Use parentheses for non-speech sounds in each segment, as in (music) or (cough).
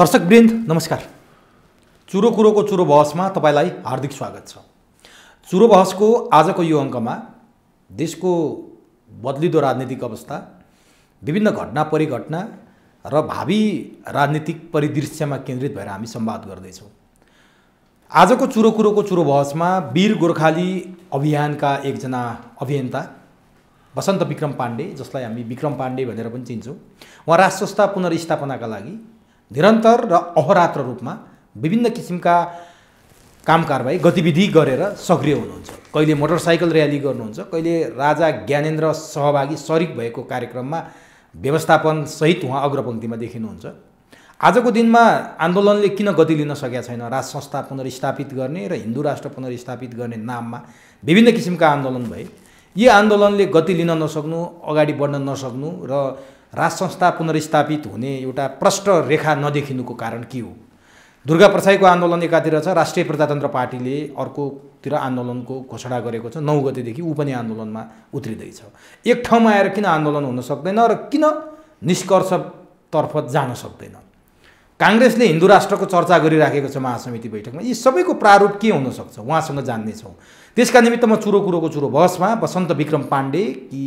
दर्शक वृन्द नमस्कार चुरो कुरोको चुरो बहसमा तपाईँलाई हार्दिक स्वागत छ चुरो बहसको आजको यो अङ्कमा देशको बदलिँदो राजनीतिक अवस्था विभिन्न घटना परिघटना र भावी राजनीतिक परिदृश्यमा केन्द्रित भएर हामी सम्वाद गर्दैछौँ आजको चुरो कुरोको चुरो बहसमा वीर गोर्खाली अभियानका एकजना अभियन्ता वसन्त विक्रम पाण्डे जसलाई हामी विक्रम पाण्डे भनेर पनि चिन्छौँ उहाँ राष्ट्र पुनर्स्थापनाका लागि निरन्तर र अहरात्र रूपमा विभिन्न किसिमका काम कारवाही गतिविधि गरेर सक्रिय हुनुहुन्छ कहिले मोटरसाइकल र्याली गर्नुहुन्छ कहिले राजा ज्ञानेन्द्र सहभागी सरिक भएको कार्यक्रममा व्यवस्थापन सहित उहाँ अग्रपङ्क्तिमा देखिनुहुन्छ आजको दिनमा आन्दोलनले किन गति लिन सकेका छैन राज संस्था पुनर्स्थापित गर्ने र हिन्दू राष्ट्र पुनर्स्थापित गर्ने नाममा विभिन्न किसिमका आन्दोलन भए यी आन्दोलनले गति लिन नसक्नु अगाडि बढ्न नसक्नु र राज संस्था पुनर्स्थापित हुने एउटा प्रष्ट रेखा नदेखिनुको कारण के हो दुर्गा प्रसाईको आन्दोलन एकातिर छ राष्ट्रिय प्रजातन्त्र पार्टीले अर्कोतिर आन्दोलनको घोषणा गरेको छ नौ गतेदेखि ऊ पनि आन्दोलनमा उत्रिँदैछ एक ठाउँमा आएर किन आन्दोलन हुन सक्दैन र किन निष्कर्षतर्फ जान सक्दैन काङ्ग्रेसले हिन्दू राष्ट्रको चर्चा गरिराखेको छ महासमिति बैठकमा यी सबैको प्रारूप के हुनसक्छ उहाँसँग जान्नेछौँ त्यसका निमित्त म चुरो कुरोको चुरो बहसमा वसन्त विक्रम पाण्डे कि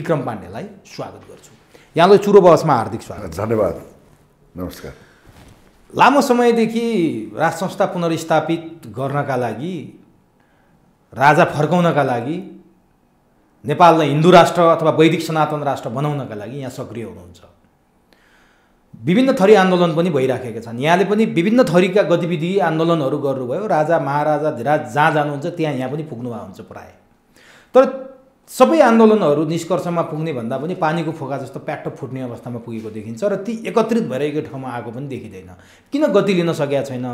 विक्रम पाण्डेलाई स्वागत गर्छु यहाँलाई चुरो बहसमा हार्दिक स्वागत धन्यवाद नमस्कार लामो समयदेखि राज संस्था पुनर्स्थापित गर्नका लागि राजा फर्काउनका लागि नेपाललाई हिन्दू राष्ट्र अथवा वैदिक सनातन राष्ट्र बनाउनका लागि यहाँ सक्रिय हुनुहुन्छ विभिन्न थरी आन्दोलन पनि भइराखेका छन् यहाँले पनि विभिन्न थरीका गतिविधि आन्दोलनहरू गर्नुभयो राजा महाराजा धिराज जहाँ जानुहुन्छ त्यहाँ यहाँ पनि पुग्नुभएको हुन्छ प्रायः तर सबै आन्दोलनहरू निष्कर्षमा पुग्ने भन्दा पनि पानीको फोका जस्तो प्याट्टो फुट्ने अवस्थामा पुगेको देखिन्छ र ती एकत्रित भएर ठाउँमा आएको पनि देखिँदैन किन गति लिन सकेका छैन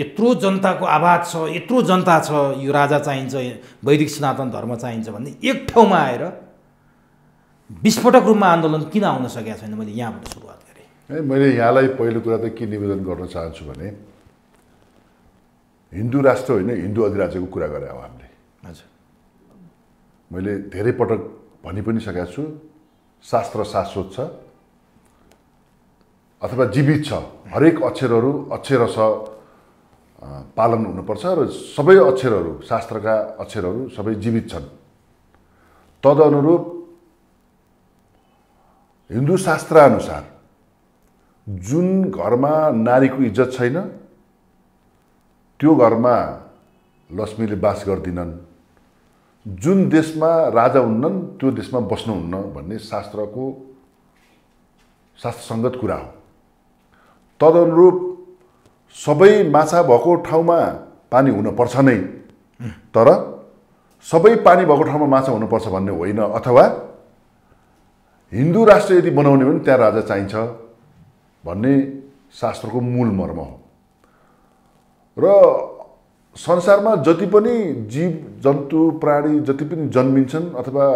यत्रो जनताको आवाज छ यत्रो जनता छ यो राजा चाहिन्छ वैदिक सनातन धर्म चाहिन्छ भन्ने एक ठाउँमा आएर विस्फोटक रूपमा आन्दोलन किन आउन सकेका छैन मैले यहाँबाट सुरुवात गरेँ है मैले यहाँलाई पहिलो कुरा त के निवेदन गर्न चाहन्छु भने हिन्दू राष्ट्र होइन हिन्दू अधिराज्यको कुरा गरे हो हामीले हजुर मैले धेरै पटक भनि पनि सकेको छु शास्त्र शाश्वत छ अथवा जीवित छ हरेक अक्षरहरू अक्षर छ पालन हुनुपर्छ र सबै अक्षरहरू शास्त्रका अक्षरहरू सबै जीवित छन् तदनुरूप हिन्दू शास्त्र अनुसार जुन घरमा नारीको इज्जत छैन त्यो घरमा लक्ष्मीले बास गर्दिनन् जुन देशमा राजा हुन्नन् त्यो देशमा बस्नुहुन्न भन्ने शास्त्रको शास्त्रसङ्गत कुरा हो तदनुरूप सबै माछा भएको ठाउँमा पानी हुनपर्छ नै तर सबै पानी भएको ठाउँमा माछा हुनुपर्छ भन्ने होइन अथवा हिन्दू राष्ट्र यदि बनाउने हो भने त्यहाँ राजा चाहिन्छ भन्ने शास्त्रको मूल मर्म हो र संसारमा जति पनि जीव जन्तु प्राणी जति पनि जन्मिन्छन् अथवा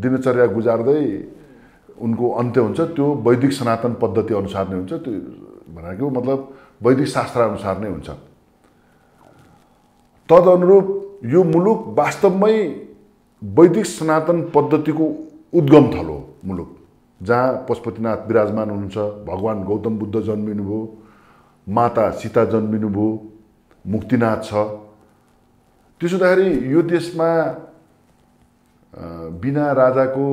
दिनचर्या गुजार्दै उनको अन्त्य हुन्छ त्यो वैदिक सनातन पद्धति अनुसार नै हुन्छ त्यो भनेको मतलब वैदिक शास्त्र अनुसार नै हुन्छ तदनुरूप यो मुलुक वास्तवमै वैदिक सनातन पद्धतिको उद्गम थलो मुलुक जहाँ पशुपतिनाथ विराजमान हुनुहुन्छ भगवान् गौतम बुद्ध जन्मिनुभयो माता सीता जन्मिनुभयो मुक्तिनाथ छ त्यसो हुँदाखेरि यो देशमा बिना राजाको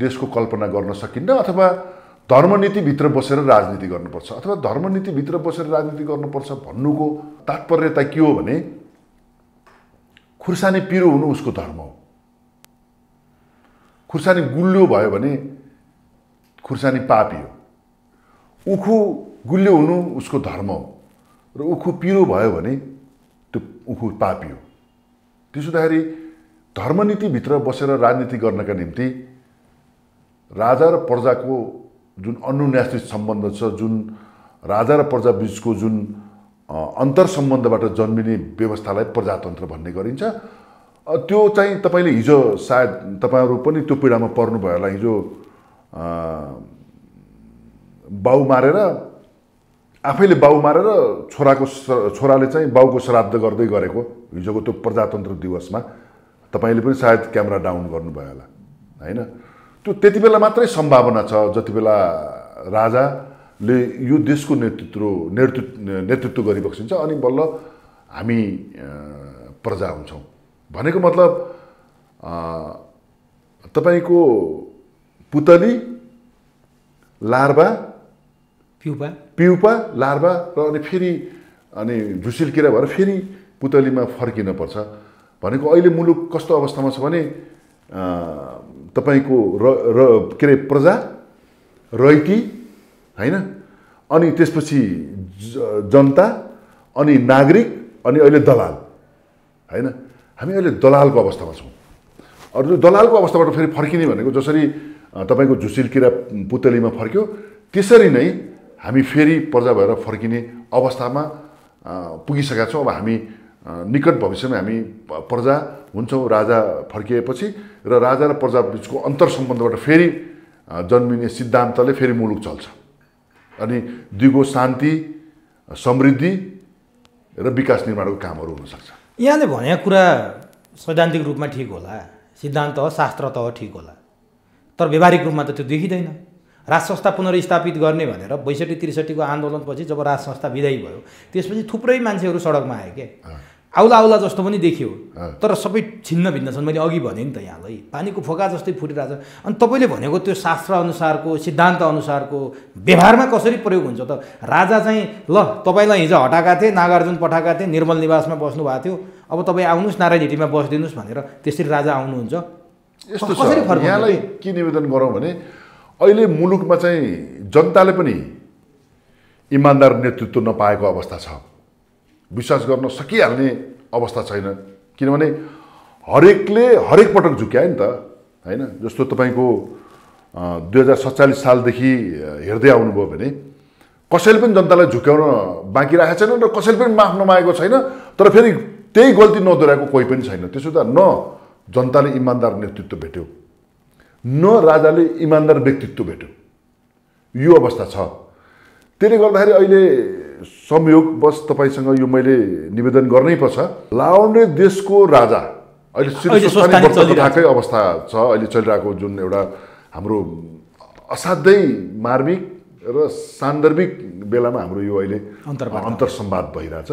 देशको कल्पना गर्न सकिन्न अथवा धर्मनीतिभित्र बसेर राजनीति गर्नुपर्छ अथवा धर्मनीतिभित्र बसेर राजनीति गर्नुपर्छ भन्नुको तात्पर्यता के हो भने खुर्सानी पिरो हुनु उसको धर्म हो खुर्सानी गुलियो भयो भने खुर्सानी पापी हो उखु गुलियो हुनु उसको धर्म हो र उखु पिरो भयो भने त्यो उखु पापियो त्यसो हुँदाखेरि धर्मनीतिभित्र बसेर राजनीति गर्नका निम्ति राजा र प्रजाको जुन अनुन्यासित सम्बन्ध छ जुन राजा र प्रजा बिचको जुन अन्तर सम्बन्धबाट जन्मिने व्यवस्थालाई प्रजातन्त्र भन्ने गरिन्छ त्यो चाहिँ तपाईँले हिजो सायद तपाईँहरू पनि त्यो पीडामा पर्नुभयो होला हिजो बाउ मारेर आफैले बाउ मारेर छोराको छोराले चाहिँ बाउको श्राद्ध गर्दै गरेको हिजोको त्यो प्रजातन्त्र दिवसमा तपाईँले पनि सायद क्यामेरा डाउन गर्नुभयो होला होइन त्यो त्यति बेला मात्रै सम्भावना छ जति बेला राजाले यो देशको नेतृत्व नेतृत्व नेतृत्व गरिबक्सिन्छ अनि बल्ल हामी प्रजा हुन्छौँ भनेको मतलब तपाईँको पुतली लार्बा प्युपा पिउपा लार्भा र अनि फेरि अनि झुसिल किरा भएर फेरि पुतलीमा फर्किन पर्छ भनेको अहिले मुलुक कस्तो अवस्थामा छ भने तपाईँको र र के अरे प्रजा रैती होइन अनि त्यसपछि जनता अनि नागरिक अनि अहिले दलाल होइन हामी अहिले दलालको अवस्थामा छौँ अरू त्यो दलालको अवस्थाबाट फेरि फर्किने भनेको जसरी तपाईँको झुसिल किरा पुतलीमा फर्क्यो त्यसरी नै हामी फेरि प्रजा भएर फर्किने अवस्थामा पुगिसकेका छौँ अब हामी निकट भविष्यमा हामी प्रजा हुन्छौँ राजा फर्किएपछि र राजा र प्रजा बिचको अन्तर सम्बन्धबाट फेरि जन्मिने सिद्धान्तले फेरि मुलुक चल्छ अनि दिगो शान्ति समृद्धि र विकास निर्माणको कामहरू हुनसक्छ यहाँले भने कुरा सैद्धान्तिक रूपमा ठिक होला सिद्धान्त शास्त्र त हो ठिक होला तर व्यवहारिक रूपमा त त्यो देखिँदैन राज संस्था पुनर्स्थापित गर्ने भनेर बैसठी त्रिसठीको आन्दोलनपछि जब राज संस्था विदायी भयो त्यसपछि थुप्रै मान्छेहरू सडकमा आए के आउला आउला जस्तो पनि देखियो तर सबै छिन्न भिन्न छन् मैले अघि भने नि त यहाँलाई पानीको फोका जस्तै फुटिरहेको छ अनि तपाईँले भनेको त्यो शास्त्र अनुसारको सिद्धान्त अनुसारको व्यवहारमा कसरी प्रयोग हुन्छ त राजा चाहिँ ल तपाईँलाई हिजो हटाएका थिए नागार्जुन पठाएका थिए निर्मल निवासमा बस्नु भएको थियो अब तपाईँ आउनुहोस् नारायण हिटीमा बसिदिनुहोस् भनेर त्यसरी राजा आउनुहुन्छ यस्तो कसरी यहाँलाई के निवेदन गरौँ भने अहिले मुलुकमा चाहिँ जनताले पनि इमान्दार नेतृत्व नपाएको अवस्था छ विश्वास गर्न सकिहाल्ने अवस्था छैन किनभने हरेकले हरेक पटक झुक्यायो नि त होइन जस्तो तपाईँको दुई हजार सत्तालिस सालदेखि हेर्दै आउनुभयो भने कसैले पनि जनतालाई झुक्याउन बाँकी राखेको छैन र कसैले पनि माफ नमागेको छैन तर फेरि त्यही गल्ती नदोहोऱ्याएको कोही पनि छैन त्यसो त न जनताले इमान्दार नेतृत्व भेट्यो न राजाले इमान्दार व्यक्तित्व भेट्यो यो अवस्था छ त्यसले गर्दाखेरि अहिले बस तपाईँसँग यो मैले निवेदन गर्नै पर्छ लाउने देशको राजा अहिले थाकै अवस्था छ अहिले चलिरहेको जुन एउटा हाम्रो असाध्यै मार्मिक र सान्दर्भिक बेलामा हाम्रो यो अहिले अन्तरसम्वाद भइरहेछ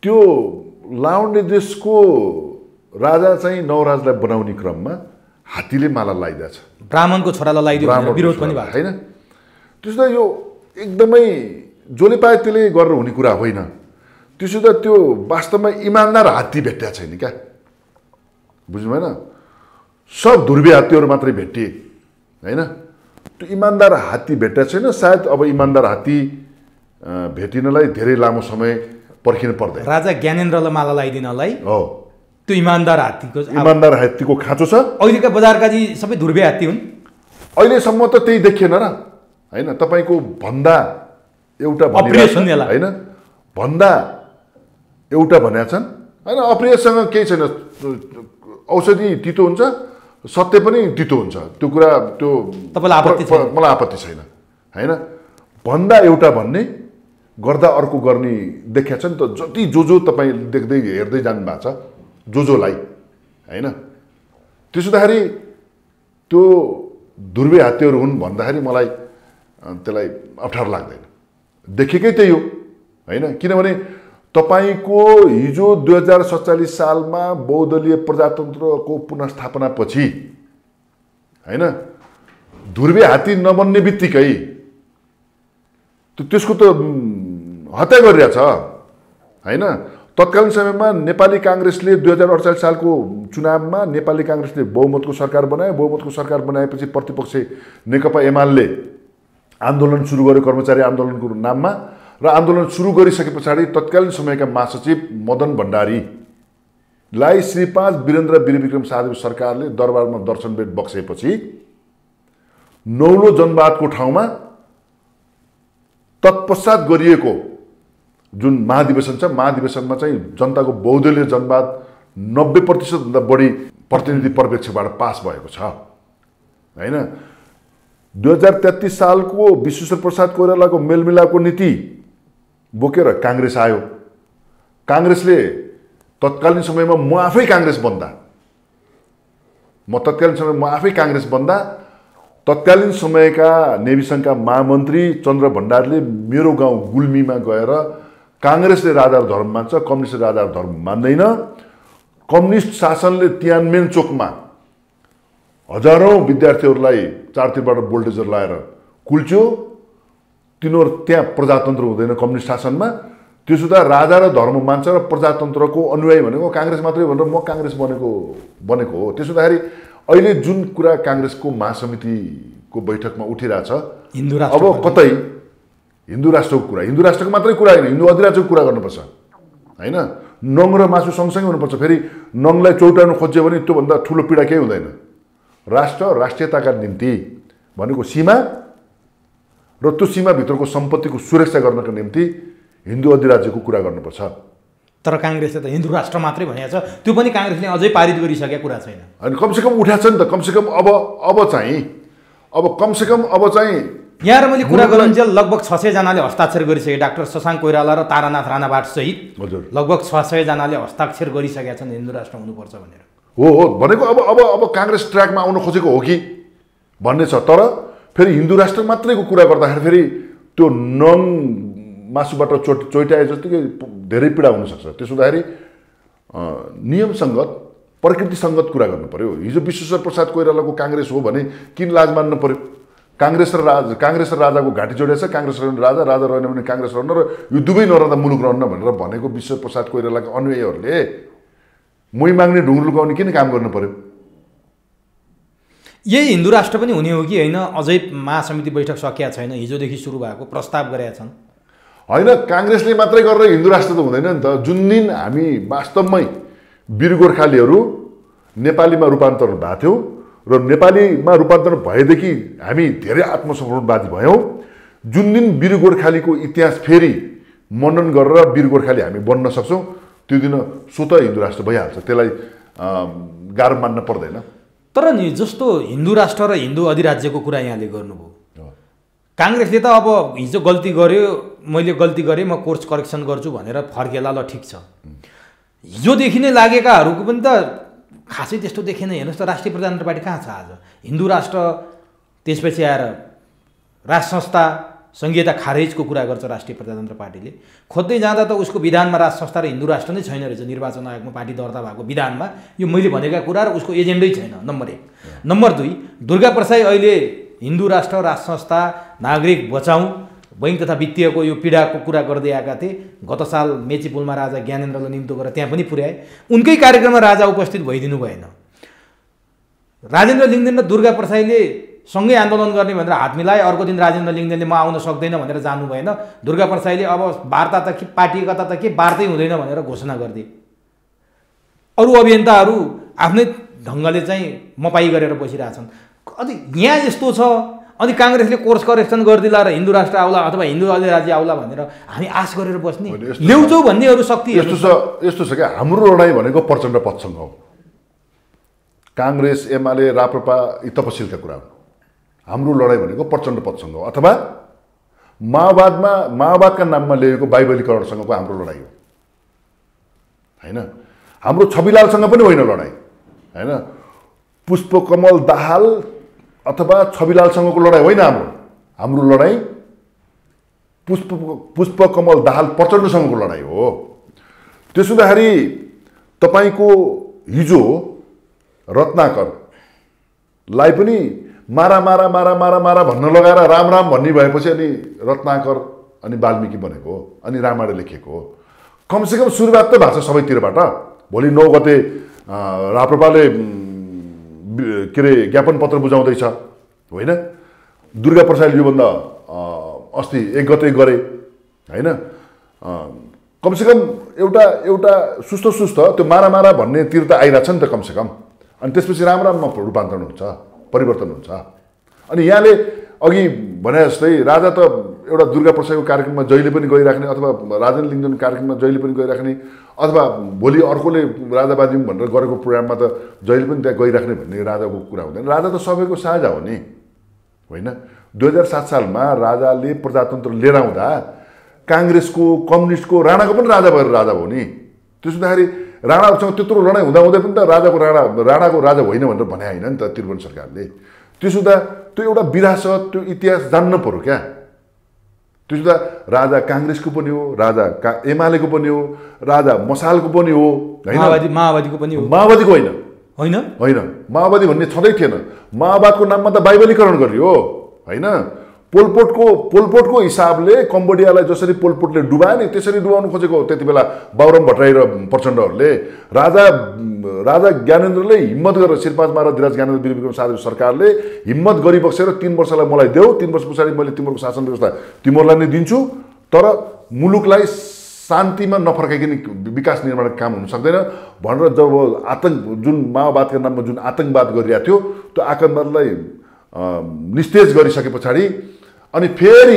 त्यो लाउने देशको राजा चाहिँ नवराजलाई बनाउने क्रममा हात्तीले माला लगाइदिएछ ब्राह्मणको छोरालाई लगाइदियो विरोध पनि भएको होइन त्यसो त यो एकदमै जसले पाए त्यसले गरेर हुने कुरा होइन त्यसो त त्यो वास्तवमा इमान्दार हात्ती भेट्या छैन क्या बुझ्नु भएन सब ध्रुवी हात्तीहरू मात्रै भेटिए होइन त्यो इमान्दार हात्ती भेट्या छैन सायद अब इमान्दार हात्ती भेटिनलाई धेरै लामो समय पर्खिनु पर्दैन राजा ज्ञानेन्द्रलाई माला लगाइदिनलाई हो त्यो इमान्दार हात्तीको इमान्दार हात्तीको खाँचो छ अहिलेका बजारका चाहिँ सबै धुर्वे हात्ती हुन् अहिलेसम्म त त्यही देखिएन र होइन तपाईँको भन्दा एउटा होइन भन्दा एउटा भनेका छन् होइन अप्रियसँग केही छैन औषधि तितो हुन्छ सत्य पनि तितो हुन्छ त्यो कुरा त्यो तपाईँलाई मलाई आपत्ति छैन होइन भन्दा एउटा भन्ने गर्दा अर्को गर्ने देखिया छ नि त जति जो जो तपाईँ देख्दै हेर्दै जानु भएको छ जो जोलाई होइन त्यसो हुँदाखेरि त्यो दुर्वे हात्तीहरू हुन् भन्दाखेरि मलाई त्यसलाई अप्ठ्यारो लाग्दैन देखेकै त्यही हो होइन किनभने तपाईँको हिजो दुई हजार सत्तालिस सालमा बहुदलीय प्रजातन्त्रको पुनस्थापनापछि होइन धुर्वे हात्ती नबन्ने बित्तिकै त्यसको त हत्या गरिरहेछ होइन तत्कालीन समयमा नेपाली काङ्ग्रेसले दुई हजार अडचालिस सालको चुनावमा नेपाली काङ्ग्रेसले बहुमतको सरकार बनायो बहुमतको सरकार बनाएपछि प्रतिपक्ष नेकपा एमाले आन्दोलन सुरु गर्यो कर्मचारी आन्दोलनको नाममा र आन्दोलन सुरु गरिसके पछाडि तत्कालीन समयका महासचिव मदन भण्डारीलाई श्री पाँच वीरेन्द्र वीरविक्रम साधेव सरकारले दरबारमा दर्शन भेट बक्सेपछि नौलो जनवादको ठाउँमा तत्पश्चात गरिएको जुन महाधिवेशन छ महाधिवेशनमा चाहिँ जनताको बहुदलीय जनवाद नब्बे प्रतिशतभन्दा बढी प्रतिनिधि प्रवेक्षबाट पास भएको छ होइन दुई हजार तेत्तिस सालको विश्वेश्वर प्रसाद कोइरालाको मेलमिलापको नीति बोकेर काङ्ग्रेस आयो काङ्ग्रेसले तत्कालीन समयमा म आफै काङ्ग्रेस बन्दा म तत्कालीन समयमा म आफै काङ्ग्रेस बन्दा तत्कालीन समयका नेभी नेविसङ्घका महामन्त्री चन्द्र भण्डारले मेरो गाउँ गुल्मीमा गएर काङ्ग्रेसले राजा धर्म मान्छ कम्युनिस्टले राजा धर्म मान्दैन कम्युनिस्ट शासनले तियानमेन चोकमा हजारौँ विद्यार्थीहरूलाई चारतिरबाट बोल्टेजर लाएर कुल्च्यो तिनीहरू त्यहाँ प्रजातन्त्र हुँदैन कम्युनिस्ट शासनमा त्यो सुधा राजा र धर्म मान्छ र प्रजातन्त्रको अनुयायी भनेको काङ्ग्रेस मात्रै भनेर म काङ्ग्रेस बनेको बनेको हो त्यसो हुँदाखेरि अहिले जुन कुरा काङ्ग्रेसको महासमितिको बैठकमा उठिरहेछ अब कतै हिन्दू राष्ट्रको कुरा हिन्दू राष्ट्रको मात्रै कुरा होइन हिन्दू अधिराज्यको कुरा गर्नुपर्छ होइन नङ र मासु सँगसँगै हुनुपर्छ फेरि नङलाई चौटाउनु खोज्यो भने त्योभन्दा ठुलो पीडा केही हुँदैन राष्ट्र राष्ट्रियताका निम्ति भनेको सीमा र त्यो सीमाभित्रको सम्पत्तिको सुरक्षा गर्नको निम्ति हिन्दू अधिराज्यको कुरा गर्नुपर्छ तर काङ्ग्रेसले त हिन्दू राष्ट्र मात्रै भनेको छ त्यो पनि काङ्ग्रेसले अझै पारित गरिसकेको कुरा छैन अनि कमसेकम उठाएको छ नि त कमसेकम अब अब चाहिँ अब कमसेकम अब चाहिँ यहाँ र मैले कुरा गरौँ लगभग छ सयजनाले हस्ताक्षर गरिसके डाक्टर शशाङ्क कोइराला र तारानाथ राणाबाट सहित हजुर लगभग छ सयजनाले हस्ताक्षर गरिसकेका छन् हिन्दू राष्ट्र हुनुपर्छ भनेर हो हो भनेको अब अब अब काङ्ग्रेस ट्र्याकमा आउन खोजेको हो कि भन्ने छ तर फेरि हिन्दू राष्ट्र मात्रैको कुरा गर्दाखेरि फेरि त्यो नङ मासुबाट चोट चोइटाए जस्तै धेरै पीडा हुनसक्छ त्यसो हुँदाखेरि नियमसङ्गत प्रकृतिसङ्गत कुरा गर्नु पऱ्यो हिजो विश्वेश्वर प्रसाद कोइरालाको काङ्ग्रेस हो भने किन लाज मान्नु पऱ्यो काङ्ग्रेस र राज काङ्ग्रेस र राजाको घाँटी जोडेछ काङ्ग्रेस रहने राजा राजा रहेन भने काङ्ग्रेस रहन र यो दुवै नरहँदा मुलुक रहन्न भनेर भनेको विश्वप्रसाद कोइरालाको अनुयायीहरूले मै माग्ने ढुङ्ग्रो लुकाउने किन काम गर्नु पर्यो यही हिन्दू राष्ट्र पनि हुने हो कि होइन अझै महासमिति बैठक सकिया छैन हिजोदेखि सुरु भएको प्रस्ताव गरेका छन् होइन काङ्ग्रेसले मात्रै गरेर हिन्दू राष्ट्र त हुँदैन नि त जुन दिन हामी वास्तवमै वीर गोर्खालीहरू नेपालीमा रूपान्तरण भएको थियो र नेपालीमा रूपान्तरण भएदेखि हामी धेरै आत्मसमर्पणवादी भयौँ जुन दिन वीर गोर्खालीको इतिहास फेरि मनन गरेर वीर गोर्खाली हामी बन्न सक्छौँ त्यो दिन स्वत हिन्दू राष्ट्र भइहाल्छ त्यसलाई गाह्रो मान्न पर्दैन तर नि जस्तो हिन्दू राष्ट्र र हिन्दू अधिराज्यको कुरा यहाँले गर्नुभयो काङ्ग्रेसले त अब हिजो गल्ती गर्यो मैले गल्ती गरेँ म कोर्स करेक्सन गर्छु भनेर फर्केला ल ठिक छ हिजोदेखि नै लागेकाहरूको पनि त खासै त्यस्तो देखेन हेर्नुहोस् त राष्ट्रिय प्रजातन्त्र पार्टी कहाँ छ आज हिन्दू राष्ट्र त्यसपछि आएर राष्ट्र संस्था सङ्घीयता खारेजको कुरा गर्छ राष्ट्रिय प्रजातन्त्र पार्टीले खोज्दै जाँदा त उसको विधानमा राष्ट्र संस्था र हिन्दू राष्ट्र नै छैन रहेछ निर्वाचन आयोगमा पार्टी दर्ता भएको विधानमा यो मैले भनेका कुरा र उसको एजेन्डै छैन नम्बर एक नम्बर दुई दुर्गा प्रसाई अहिले हिन्दू राष्ट्र राष्ट्र संस्था नागरिक बचाउँ बैङ्क तथा वित्तीयको यो पीडाको कुरा गर्दै आएका थिए गत साल मेची पुलमा राजा ज्ञानेन्द्रलाई निम्तो गरेर त्यहाँ पनि पुर्याए उनकै कार्यक्रममा राजा उपस्थित भइदिनु भएन राजेन्द्र लिङ्गदेन र दुर्गा प्रसाईले सँगै आन्दोलन गर्ने भनेर हात मिलाए अर्को दिन राजेन्द्र लिङ्गदेनले म आउन सक्दैन भनेर जानु भएन दुर्गा प्रसाईले अब वार्ता त के पार्टी एकता त के वार्तै हुँदैन भनेर घोषणा गरिदिए अरू अभियन्ताहरू आफ्नै ढङ्गले चाहिँ मपाई गरेर बसिरहेछन् अझ यहाँ यस्तो छ अनि काङ्ग्रेसले कोर्स करेक्सन गरिदिला र हिन्दू राष्ट्र आउला अथवा हिन्दू राज्य आउला भनेर हामी आश गरेर बस्ने ल्याउँछौँ भन्नेहरू शक्ति यस्तो छ यस्तो छ कि हाम्रो लडाइँ भनेको प्रचण्ड पदसँग हो काङ्ग्रेस एमाले राप्रपा यी तपसिलका कुरा हो हाम्रो लडाइँ भनेको प्रचण्ड पदसँग हो अथवा माओवादमा माओवादका नाममा ल्याएको बाइबलीकरणसँगको हाम्रो लडाइँ हो होइन हाम्रो छविलालसँग पनि होइन लडाइँ होइन पुष्पकमल दाहाल अथवा छविलालसँगको लडाइँ होइन हाम्रो हाम्रो लडाइँ पुष्प पुष्पकमल दाहाल प्रचण्डसँगको लडाइँ हो त्यसो हुँदाखेरि तपाईँको हिजो रत्नाकरलाई पनि मारा मारा मारा मारा मारा भन्न लगाएर राम राम भन्ने भएपछि अनि रत्नाकर अनि वाल्मिकी बनेको हो अनि रामायण लेखेको हो कमसेकम सुरुवात त भएको छ सबैतिरबाट भोलि नौ गते राप्रपाले के अरे ज्ञापन पत्र बुझाउँदैछ होइन दुर्गा प्रसाद योभन्दा अस्ति एक गते गरे होइन कमसेकम एउटा एउटा सुस्त सुस्त त्यो मारा मारा भन्नेतिर त आइरहेछ नि त कमसेकम अनि त्यसपछि राम्रो राम्रो रूपान्तरण हुन्छ परिवर्तन हुन्छ अनि यहाँले अघि भने जस्तै राजा त एउटा दुर्गा प्रसादको कार्यक्रममा जहिले पनि गइराख्ने अथवा राजन लिङ्गन कार्यक्रममा जहिले पनि गइराख्ने अथवा भोलि अर्कोले राजा बाजिम भनेर गरेको प्रोग्राममा त जहिले पनि त्यहाँ गइराख्ने भन्ने राजाको कुरा हुँदैन राजा त सबैको साझा हो नि होइन दुई हजार सात सालमा राजाले प्रजातन्त्र लिएर आउँदा काङ्ग्रेसको कम्युनिस्टको राणाको पनि राजा भएर राजा हो नि त्यसो हुँदाखेरि राणाहरूसँग त्यत्रो लडाइँ हुँदा हुँदै पनि त राजाको राणा राणाको राजा होइन भनेर भने होइन नि त त्रिभुवन सरकारले त्यसो सुधा त्यो एउटा विरासत त्यो इतिहास जान्न पऱ्यो क्या त्यसो सुधा राजा काङ्ग्रेसको पनि हो राजा का एमालेको पनि हो राजा मसालको पनि हो होइन माओवादीको पनि हो माओवादीको होइन होइन होइन माओवादी भन्ने छँदै थिएन माओवादको नाममा त बाइबलीकरण गरियो होइन पोलपोटको पोलपोटको हिसाबले कम्बोडियालाई जसरी पोलपोटले डुबायो नि त्यसरी डुबाउनु खोजेको त्यति बेला बाबुराम भट्टराई र प्रचण्डहरूले राजा राजा ज्ञानेन्द्रले हिम्मत गरेर शिरपाजमा र दिराज ज्ञानेन्द्र वीरविक्रम साधु सरकारले हिम्मत गरिबसेर तिन वर्षलाई मलाई देऊ तिन वर्ष पछाडि मैले तिम्रो शासन व्यवस्था तिमीहरूलाई नै दिन्छु तर मुलुकलाई शान्तिमा नफर्काइकन विकास निर्माण काम हुन सक्दैन भनेर जब आतङ्क जुन माओवादका नाममा जुन आतङ्कवाद गरिरहेको थियो त्यो आतङ्कवादलाई निस्तेज गरिसके पछाडि अनि फेरि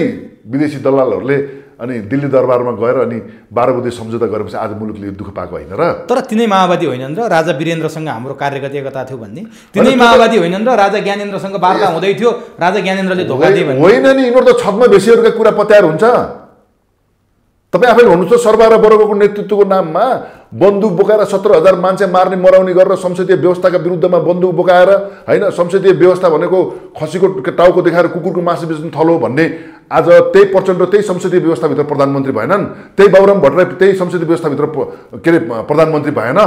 विदेशी दलालहरूले अनि दिल्ली दरबारमा गएर अनि बाह्र बुद्धि सम्झौता गरेपछि आज मुलुकले यो दुःख पाएको होइन र तर तिनै माओवादी होइनन् र राजा वीरेन्द्रसँग हाम्रो कार्यगत एकता थियो भन्ने तिनै माओवादी होइनन् र राजा ज्ञानेन्द्रसँग वार्ता हुँदै थियो राजा ज्ञानेन्द्रले धोका दिए होइन नि यिनीहरू त छतमा बेसीहरूका कुरा पत्यार हुन्छ तपाईँ आफैले भन्नुहोस् त सर्वार वर्गको नेतृत्वको नाममा बन्दुक बोकाएर सत्र हजार मान्छे मार्ने मराउने गरेर संसदीय व्यवस्थाका विरुद्धमा बन्दुक बोकाएर होइन संसदीय व्यवस्था भनेको खसीको टाउको देखाएर कुकुरको मासु बेच्नु थलो भन्ने आज त्यही प्रचण्ड त्यही संसदीय व्यवस्थाभित्र प्रधानमन्त्री भएनन् त्यही बाबुराम भट्टराई त्यही संसदीय व्यवस्थाभित्र के अरे प्रधानमन्त्री भएन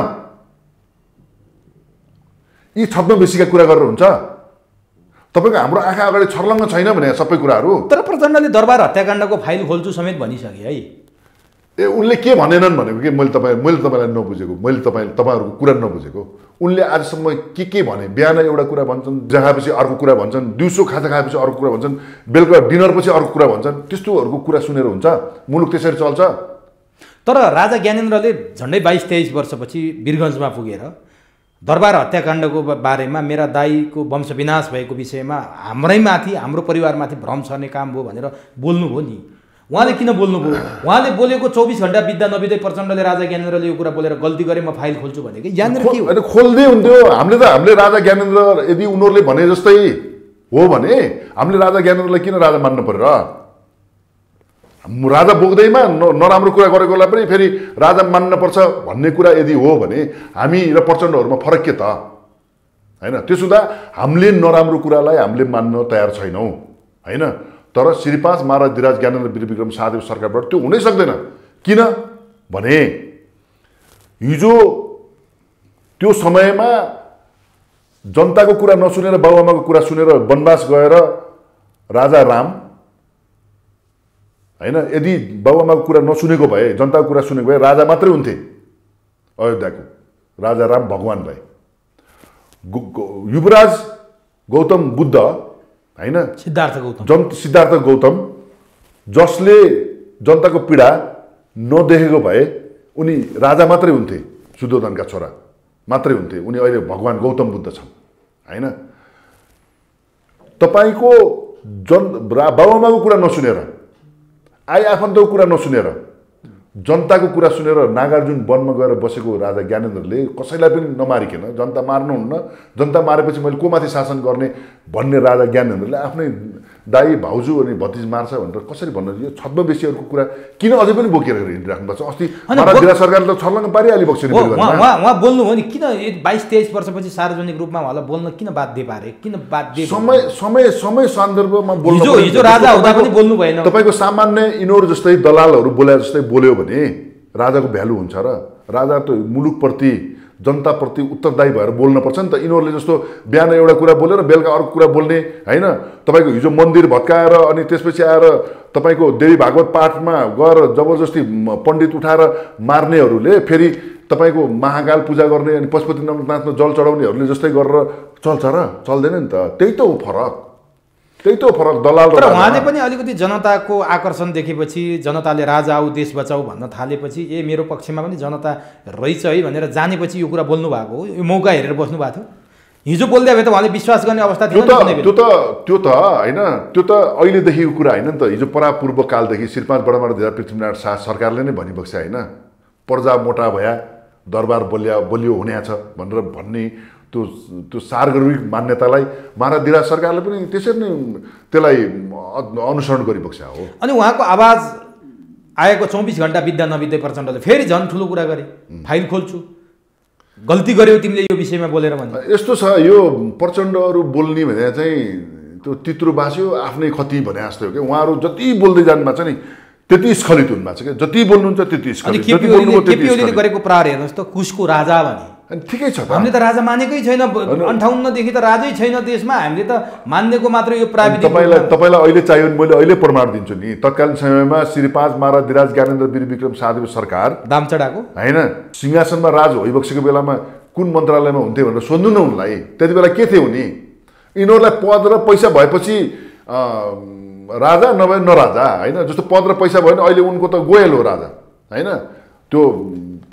यी छप्न बेसीका कुरा गरेर हुन्छ तपाईँको हाम्रो आँखा अगाडि छर्लङ्ग छैन भने सबै कुराहरू तर प्रचण्डले दरबार हत्याकाण्डको फाइल खोल्छु समेत भनिसके है ए उनले के भनेनन् भनेको कि मैले तपाईँ मैले तपाईँलाई नबुझेको मैले तपाईँ तपाईँहरूको कुरा नबुझेको उनले आजसम्म के के भने बिहान एउटा कुरा भन्छन् जहाँपछि अर्को कुरा भन्छन् दिउँसो खाजा खाएपछि अर्को कुरा भन्छन् बेलुका डिनरपछि अर्को कुरा भन्छन् त्यस्तोहरूको कुरा सुनेर हुन्छ मुलुक त्यसरी चल्छ तर राजा ज्ञानेन्द्रले झन्डै बाइस तेइस वर्षपछि वीरगन्जमा पुगेर दरबार हत्याकाण्डको बारेमा मेरा दाईको वंशविनाश भएको विषयमा हाम्रैमाथि हाम्रो परिवारमाथि भ्रम छर्ने काम हो भनेर बोल्नुभयो नि उहाँले किन बोल्नुभयो उहाँले बोलेको चौबिस घन्टा बित्दा नबित्दै प्रचण्डले राजा ज्ञानेन्द्रले यो कुरा बोलेर गल्ती गरे म फाइल खोल्छु भने कि यहाँनिर के होइन खोल्दै हुन्थ्यो हामीले त हामीले राजा ज्ञानेन्द्र यदि उनीहरूले भने जस्तै हो भने हामीले राजा ज्ञानेन्द्रलाई किन राजा मान्नु पऱ्यो र राजा बोक्दैमा नराम्रो कुरा गरेकोलाई पनि फेरि राजा मान्नपर्छ भन्ने कुरा यदि हो भने हामी र प्रचण्डहरूमा फरक के त होइन त्यसो हुँदा हामीले नराम्रो कुरालाई हामीले मान्न तयार छैनौँ होइन तर श्रीपाँच महाराज धिराज ज्ञानेन्द्र वीरविक्रम सादेव सरकारबाट त्यो हुनै सक्दैन किन भने हिजो त्यो समयमा जनताको कुरा नसुनेर बाबुआमाको कुरा सुनेर वनवास गएर राजा राम होइन यदि बाबुआमाको कुरा नसुनेको भए जनताको कुरा सुनेको भए राजा मात्रै हुन्थे अयोध्याको राजा राम भगवान् भए युवराज गौतम बुद्ध होइन सिद्धार्थ गौतम जन सिद्धार्थ गौतम जसले जनताको पीडा नदेखेको भए उनी राजा मात्रै हुन्थे सुदोधनका छोरा मात्रै हुन्थे उनी अहिले भगवान् गौतम बुद्ध छन् होइन तपाईँको जन बाबुआमाको कुरा नसुनेर आई आफन्तको कुरा नसुनेर जनताको कुरा सुनेर नागार्जुन वनमा गएर बसेको राजा ज्ञानेन्द्रले कसैलाई पनि नमारिकन जनता मार्नुहुन्न जनता मारेपछि मैले कोमाथि शासन गर्ने भन्ने राजा ज्ञानेन्द्रले आफ्नै दाई भाउजू अनि भतिज मार्छ भनेर कसरी भन्नु यो छद्मवेशीहरूको कुरा किन अझै पनि बोकेर हिँडिराख्नु भएको छ अस्ति सरकारले त छर्लङ पारिहालि भएको छ बोल्नु नि किन बाइस तेइस वर्षपछि सार्वजनिक रूपमा उहाँलाई बोल्न किन बाध्य पारे किन बाध्य समय समय समय सन्दर्भमा बोल्नु हिजो राजा हुँदा पनि बोल्नु भएन तपाईँको सामान्य इनोर जस्तै दलालहरू बोले जस्तै बोल्यो भने राजाको भ्यालु हुन्छ र राजा त मुलुकप्रति जनताप्रति उत्तरदायी भएर बोल्नुपर्छ नि त यिनीहरूले जस्तो बिहान एउटा कुरा बोलेर बेलुका अर्को कुरा बोल्ने होइन तपाईँको हिजो मन्दिर भत्काएर अनि त्यसपछि आएर तपाईँको देवी भागवत पाठमा गएर जबरजस्ती पण्डित उठाएर मार्नेहरूले फेरि तपाईँको महाकाल पूजा गर्ने अनि पशुपतिनाथमा नाथमा जल चढाउनेहरूले जस्तै गरेर चल्छ र चल्दैन नि त त्यही त हो फरक त्यही त फरक दलाल तर उहाँले पनि अलिकति जनताको आकर्षण देखेपछि जनताले राजा आऊ देश बचाऊ भन्न थालेपछि ए मेरो पक्षमा पनि जनता रहेछ है भनेर जानेपछि यो कुरा बोल्नु भएको हो यो मौका हेरेर बस्नु भएको थियो हिजो बोल्दै भए त उहाँले विश्वास गर्ने अवस्था थियो त्यो त त्यो त होइन त्यो त अहिलेदेखिको कुरा होइन नि त हिजो परापूर्व कालदेखि श्रीपाँच बडाबाट दिँदा पृथ्वीनारायण शाह सरकारले नै भनिबस्या होइन प्रजा मोटा भया दरबार बोलिया बोलियो हुने छ भनेर भन्ने त्यो त्यो सार्वभौमिक मान्यतालाई दिरा सरकारले पनि त्यसरी नै त्यसलाई अनुसरण गरिबक्सा हो अनि उहाँको आवाज आएको चौबिस घन्टा बित्दा नबित्दै प्रचण्डले फेरि झन् ठुलो कुरा गरे फाइल खोल्छु गल्ती गर्यो तिमीले यो विषयमा बोलेर भन्छ यस्तो छ यो प्रचण्डहरू बोल्ने भने चाहिँ त्यो तित्रो बाँच्यो आफ्नै खति भने जस्तो हो कि उहाँहरू जति बोल्दै जानुभएको छ नि त्यति स्खलित हुनुभएको छ कि जति बोल्नुहुन्छ त्यति स्खलित गरेको प्रहार हेर्नुहोस् त कुसको राजा भने अनि ठिकै छ हामीले त राजा मानेकै छैन अन्ठाउन्नदेखि त राजै छैन देशमा हामीले त मान्नेको मात्र यो प्राविधिक तपाईँलाई तपाईँलाई अहिले चाहियो भने मैले अहिले प्रमाण दिन्छु नि तत्कालीन समयमा श्री पाँच महाराज दिराज ज्ञानेन्द्र वीर विक्रम साधु सरकार दामचडाको होइन सिंहासनमा राज भइबसेको बेलामा कुन मन्त्रालयमा हुन्थ्यो भनेर सोध्नु न उनलाई त्यति बेला के थियो नि यिनीहरूलाई पद र पैसा भएपछि राजा नभए नराजा होइन जस्तो पद र पैसा भयो भने अहिले उनको त गोयल हो राजा होइन त्यो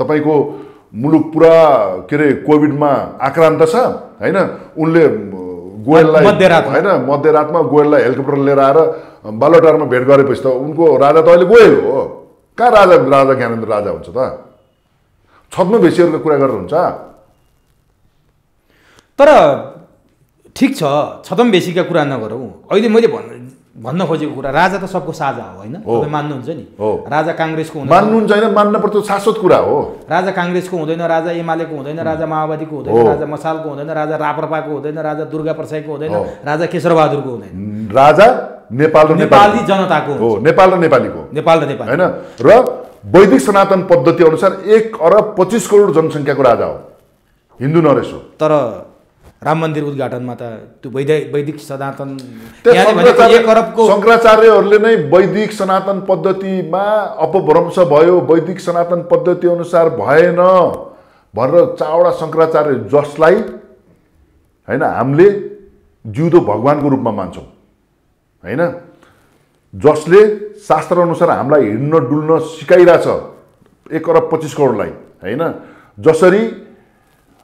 तपाईँको मुलुक पुरा के अरे कोभिडमा आक्रान्त छ होइन उनले गोयललाई होइन मध्यरातमा गोयललाई हेलिकप्टर लिएर आएर बालोटारमा भेट गरेपछि त उनको राजा त अहिले गोयल हो कहाँ राजा राजा ज्ञानेन्द्र राजा हुन्छ त छतम भेसीहरूको कुरा गरेर हुन्छ तर ठिक छ छतम बेसीका कुरा नगरौँ अहिले मैले भन्नु भन्न खोजेको कुरा राजा त सबको साझा हो होइन मान्नुहुन्छ नि राजा काङ्ग्रेसको मान्नुहुन्छ होइन मान्न पर्छ शाश्वत कुरा हो राजा काङ्ग्रेसको हुँदैन राजा एमालेको हुँदैन राजा माओवादीको हुँदैन राजा मसालको हुँदैन राजा राप्रपाको हुँदैन राजा दुर्गा प्रसाईको हुँदैन राजा केशरबहादुरको हुँदैन राजा नेपाल र नेपाली जनताको हो नेपाल र नेपालीको नेपाल र नेपाल होइन र वैदिक सनातन पद्धति अनुसार एक अरब पच्चिस करोड जनसङ्ख्याको राजा हो हिन्दू नरेश हो तर राम मन्दिर उद्घाटनमा त त्यो वैदिक वैदिक सनातन शङ्कराचार्यहरूले नै वैदिक सनातन पद्धतिमा अपभ्रंश भयो वैदिक सनातन पद्धति अनुसार भएन भनेर चारवटा शङ्कराचार्य जसलाई होइन हामीले जिउदो भगवान्को रूपमा मान्छौँ होइन जसले शास्त्र अनुसार हामीलाई हिँड्न डुल्न सिकाइरहेछ एक अरब पच्चिस करोडलाई होइन जसरी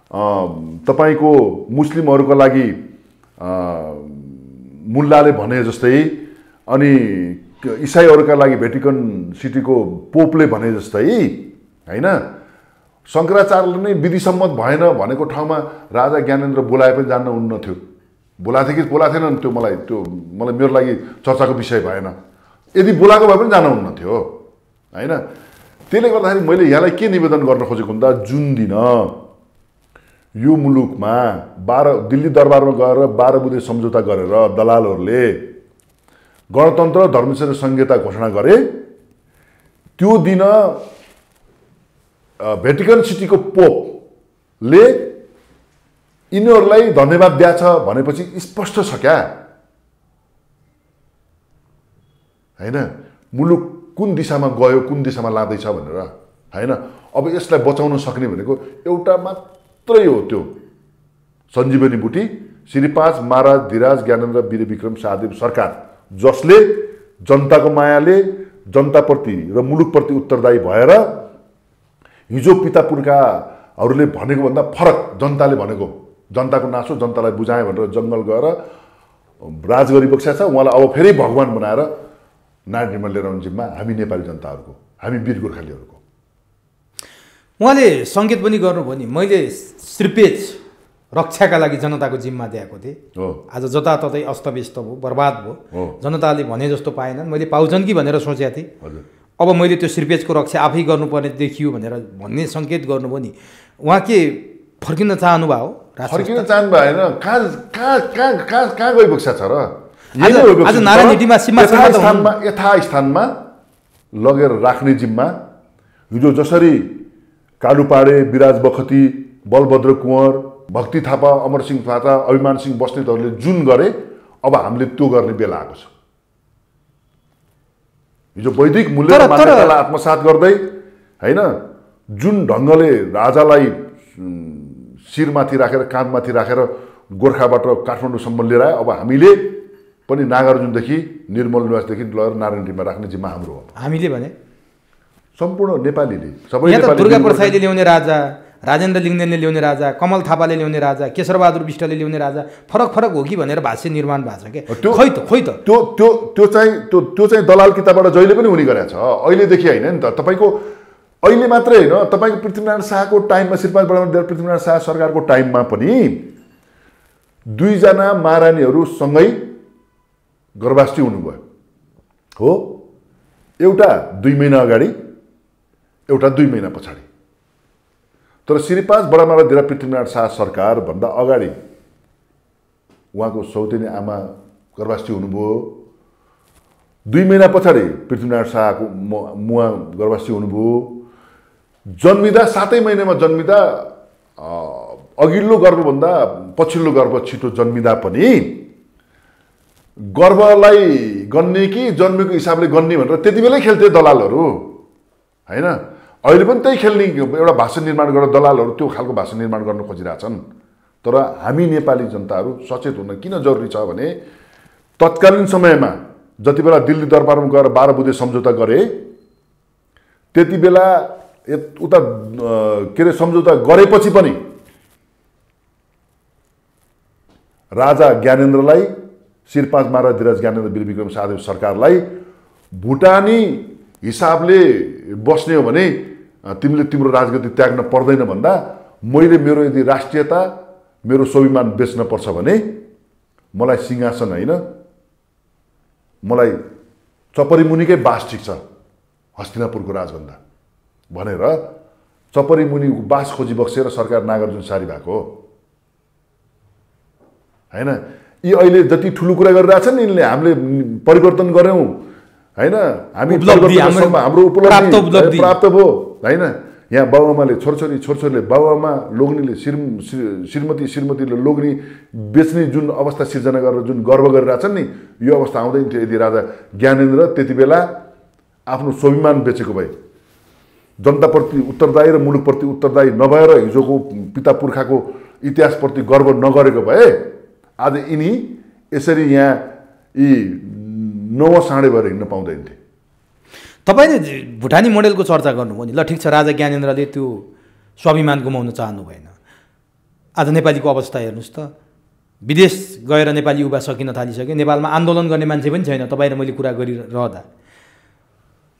तपाईँको मुस्लिमहरूको लागि मुल्लाले भने जस्तै अनि इसाईहरूका लागि भेटिकन सिटीको पोपले भने जस्तै होइन शङ्कराचार्यले नै विधिसम्मत भएन भनेको ठाउँमा राजा ज्ञानेन्द्र बोलाए पनि जान्न उन्न थियो बोलाएको थियो कि बोलाएको थिएन त्यो मलाई त्यो मलाई मेरो लागि चर्चाको विषय भएन यदि बोलाएको भए पनि जान हुन्न थियो होइन त्यसले गर्दाखेरि मैले यहाँलाई के निवेदन गर्न खोजेको भन्दा जुन दिन यो मुलुकमा बाह्र दिल्ली दरबारमा गएर बाह्र बुधे सम्झौता गरेर दलालहरूले गणतन्त्र धर्मेश्वर संहिता घोषणा गरे त्यो दिन भेटिकन सिटीको पोपले यिनीहरूलाई धन्यवाद दिएछ भनेपछि स्पष्ट छ क्या होइन मुलुक कुन दिशामा गयो कुन दिशामा लाँदैछ भनेर होइन अब यसलाई बचाउन सक्ने भनेको एउटा मात्र मात्रै हो त्यो सञ्जीवनी बुटी श्रीपाँच महाराज धिराज ज्ञानेन्द्र विक्रम शाहदेव सरकार जसले जनताको मायाले जनताप्रति र मुलुकप्रति उत्तरदायी भएर हिजो पिता पुर्खाहरूले भनेको भन्दा फरक जनताले भनेको जनताको नासो जनतालाई बुझाएँ भनेर जङ्गल गएर राज गरी छ उहाँलाई अब फेरि भगवान् बनाएर नारायण निर्माण लिएर आउने जिम्मा हामी नेपाली जनताहरूको हामी वीर गोर्खालीहरूको उहाँले सङ्केत पनि गर्नुभयो नि मैले श्रिपेज रक्षाका लागि जनताको जिम्मा दिएको थिएँ आज जताततै अस्तव्यस्त भयो बर्बाद भयो जनताले भने जस्तो पाएनन् मैले पाउँछन् कि भनेर सोचेको थिएँ अब मैले त्यो श्रिपेजको रक्षा आफै गर्नुपर्ने देखियो भनेर भन्ने सङ्केत गर्नुभयो नि उहाँ के फर्किन चाहनु भयो फर्किन चाहनु भएन कहाँ कहाँ कहाँ कहाँ कहाँ गइपुग्छ छ र यथास्थानमा लगेर राख्ने जिम्मा हिजो जसरी कालुपाडे विराज बखती बलभद्र कुँवर भक्ति थापा अमरसिंह थापा अभिमान सिंह बस्नेतहरूले जुन गरे अब हामीले त्यो गर्ने बेला आएको छ हिजो वैदिक मूल्य आत्मसात गर्दै होइन जुन ढङ्गले राजालाई शिरमाथि राखेर काँधमाथि राखेर गोर्खाबाट काठमाडौँसम्म लिएर आयो अब हामीले पनि नागार्जुनदेखि निर्मल निवासदेखि लगेर नारायण राख्ने जिम्मा हाम्रो हो हामीले भने सम्पूर्ण नेपालीले सबै दुर्गा प्रसाईले ल्याउने राजा राजेन्द्र लिङ्गदेनले ल्याउने राजा कमल थापाले ल्याउने राजा केशरबहादुर विष्टले ल्याउने राजा फरक फरक हो कि भनेर भाष्य निर्माण भएको छ क्या खै त खोइ त त्यो त्यो त्यो चाहिँ त्यो त्यो चाहिँ दलाल किताबबाट जहिले पनि हुने गरेको छ अहिलेदेखि होइन नि त तपाईँको अहिले मात्रै होइन तपाईँको पृथ्वीनारायण शाहको टाइममा श्रीपाद बडा पृथ्वीनारायण शाह सरकारको टाइममा पनि दुईजना महारानीहरूसँगै गर्भाष्टी हुनुभयो हो एउटा दुई महिना अगाडि एउटा दुई महिना पछाडि तर श्रीपाँच बडामारा दिरा पृथ्वीनारायण शाह सरकारभन्दा अगाडि उहाँको सौतेनी आमा गर्भाष्टी हुनुभयो दुई महिना पछाडि पृथ्वीनारायण शाहको मुवा गर्भाष्टी हुनुभयो जन्मिँदा सातै महिनामा जन्मिँदा अघिल्लो गर्भभन्दा पछिल्लो गर्भ छिटो जन्मिँदा पनि गर्भलाई गन्ने कि जन्मेको हिसाबले गन्ने भनेर त्यति बेलै खेल्थे दलालहरू होइन अहिले पनि त्यही खेल्ने एउटा भाषा निर्माण गरेर दलालहरू त्यो खालको भाषा निर्माण गर्न खोजिरहेछन् तर हामी नेपाली जनताहरू सचेत हुन किन जरुरी छ भने तत्कालीन समयमा जति बेला दिल्ली दरबारमा गएर बाह्र बुधे सम्झौता गरे त्यति बेला उता के अरे सम्झौता गरेपछि पनि राजा ज्ञानेन्द्रलाई शिरपाँच महाराज धीराज ज्ञानेन्द्र वीरविक्रम साधेव सरकारलाई भुटानी हिसाबले बस्ने हो भने तिमीले तिम्रो राजगति त्याग्न पर्दैन भन्दा मैले मेरो यदि राष्ट्रियता मेरो स्वाभिमान बेच्न पर्छ भने मलाई सिंहासन होइन मलाई चपरी मुनिकै बास ठिक छ हस्तिनापुरको राजभन्दा भनेर चपरी मुनिको बास खोजी बक्सेर सरकार नागार्जुन सारी भएको होइन यी अहिले जति ठुलो कुरा गरिरहेछन् यिनले हामीले परिवर्तन गऱ्यौँ होइन हामी हाम्रो उपलब्धि प्राप्त भयो होइन यहाँ बाबुआमाले छोरछोरी छोरछोरीले बाबुआमा लोग्नेले श्रीम श्रीमती श्रीमतीले लोग्ने बेच्ने जुन अवस्था सिर्जना गरेर जुन गर्व गरिरहेछन् नि यो अवस्था आउँदैन थियो यदि राजा ज्ञानेन्द्र त्यति बेला आफ्नो स्वाभिमान बेचेको भए जनताप्रति उत्तरदायी र मुलुकप्रति उत्तरदायी नभएर हिजोको पिता पुर्खाको इतिहासप्रति गर्व नगरेको भए आज यिनी यसरी यहाँ यी नौ साँडे भएर हिँड्न पाउँदैन थिए तपाईँले भुटानी मोडेलको चर्चा गर्नुभयो नि ल ठिक छ राजा ज्ञानेन्द्रले त्यो स्वाभिमान गुमाउन चाहनु भएन आज नेपालीको अवस्था हेर्नुहोस् त विदेश गएर नेपाली युवा सकिन थालिसक्यो नेपालमा आन्दोलन गर्ने मान्छे पनि छैन तपाईँले मैले कुरा गरिरहँदा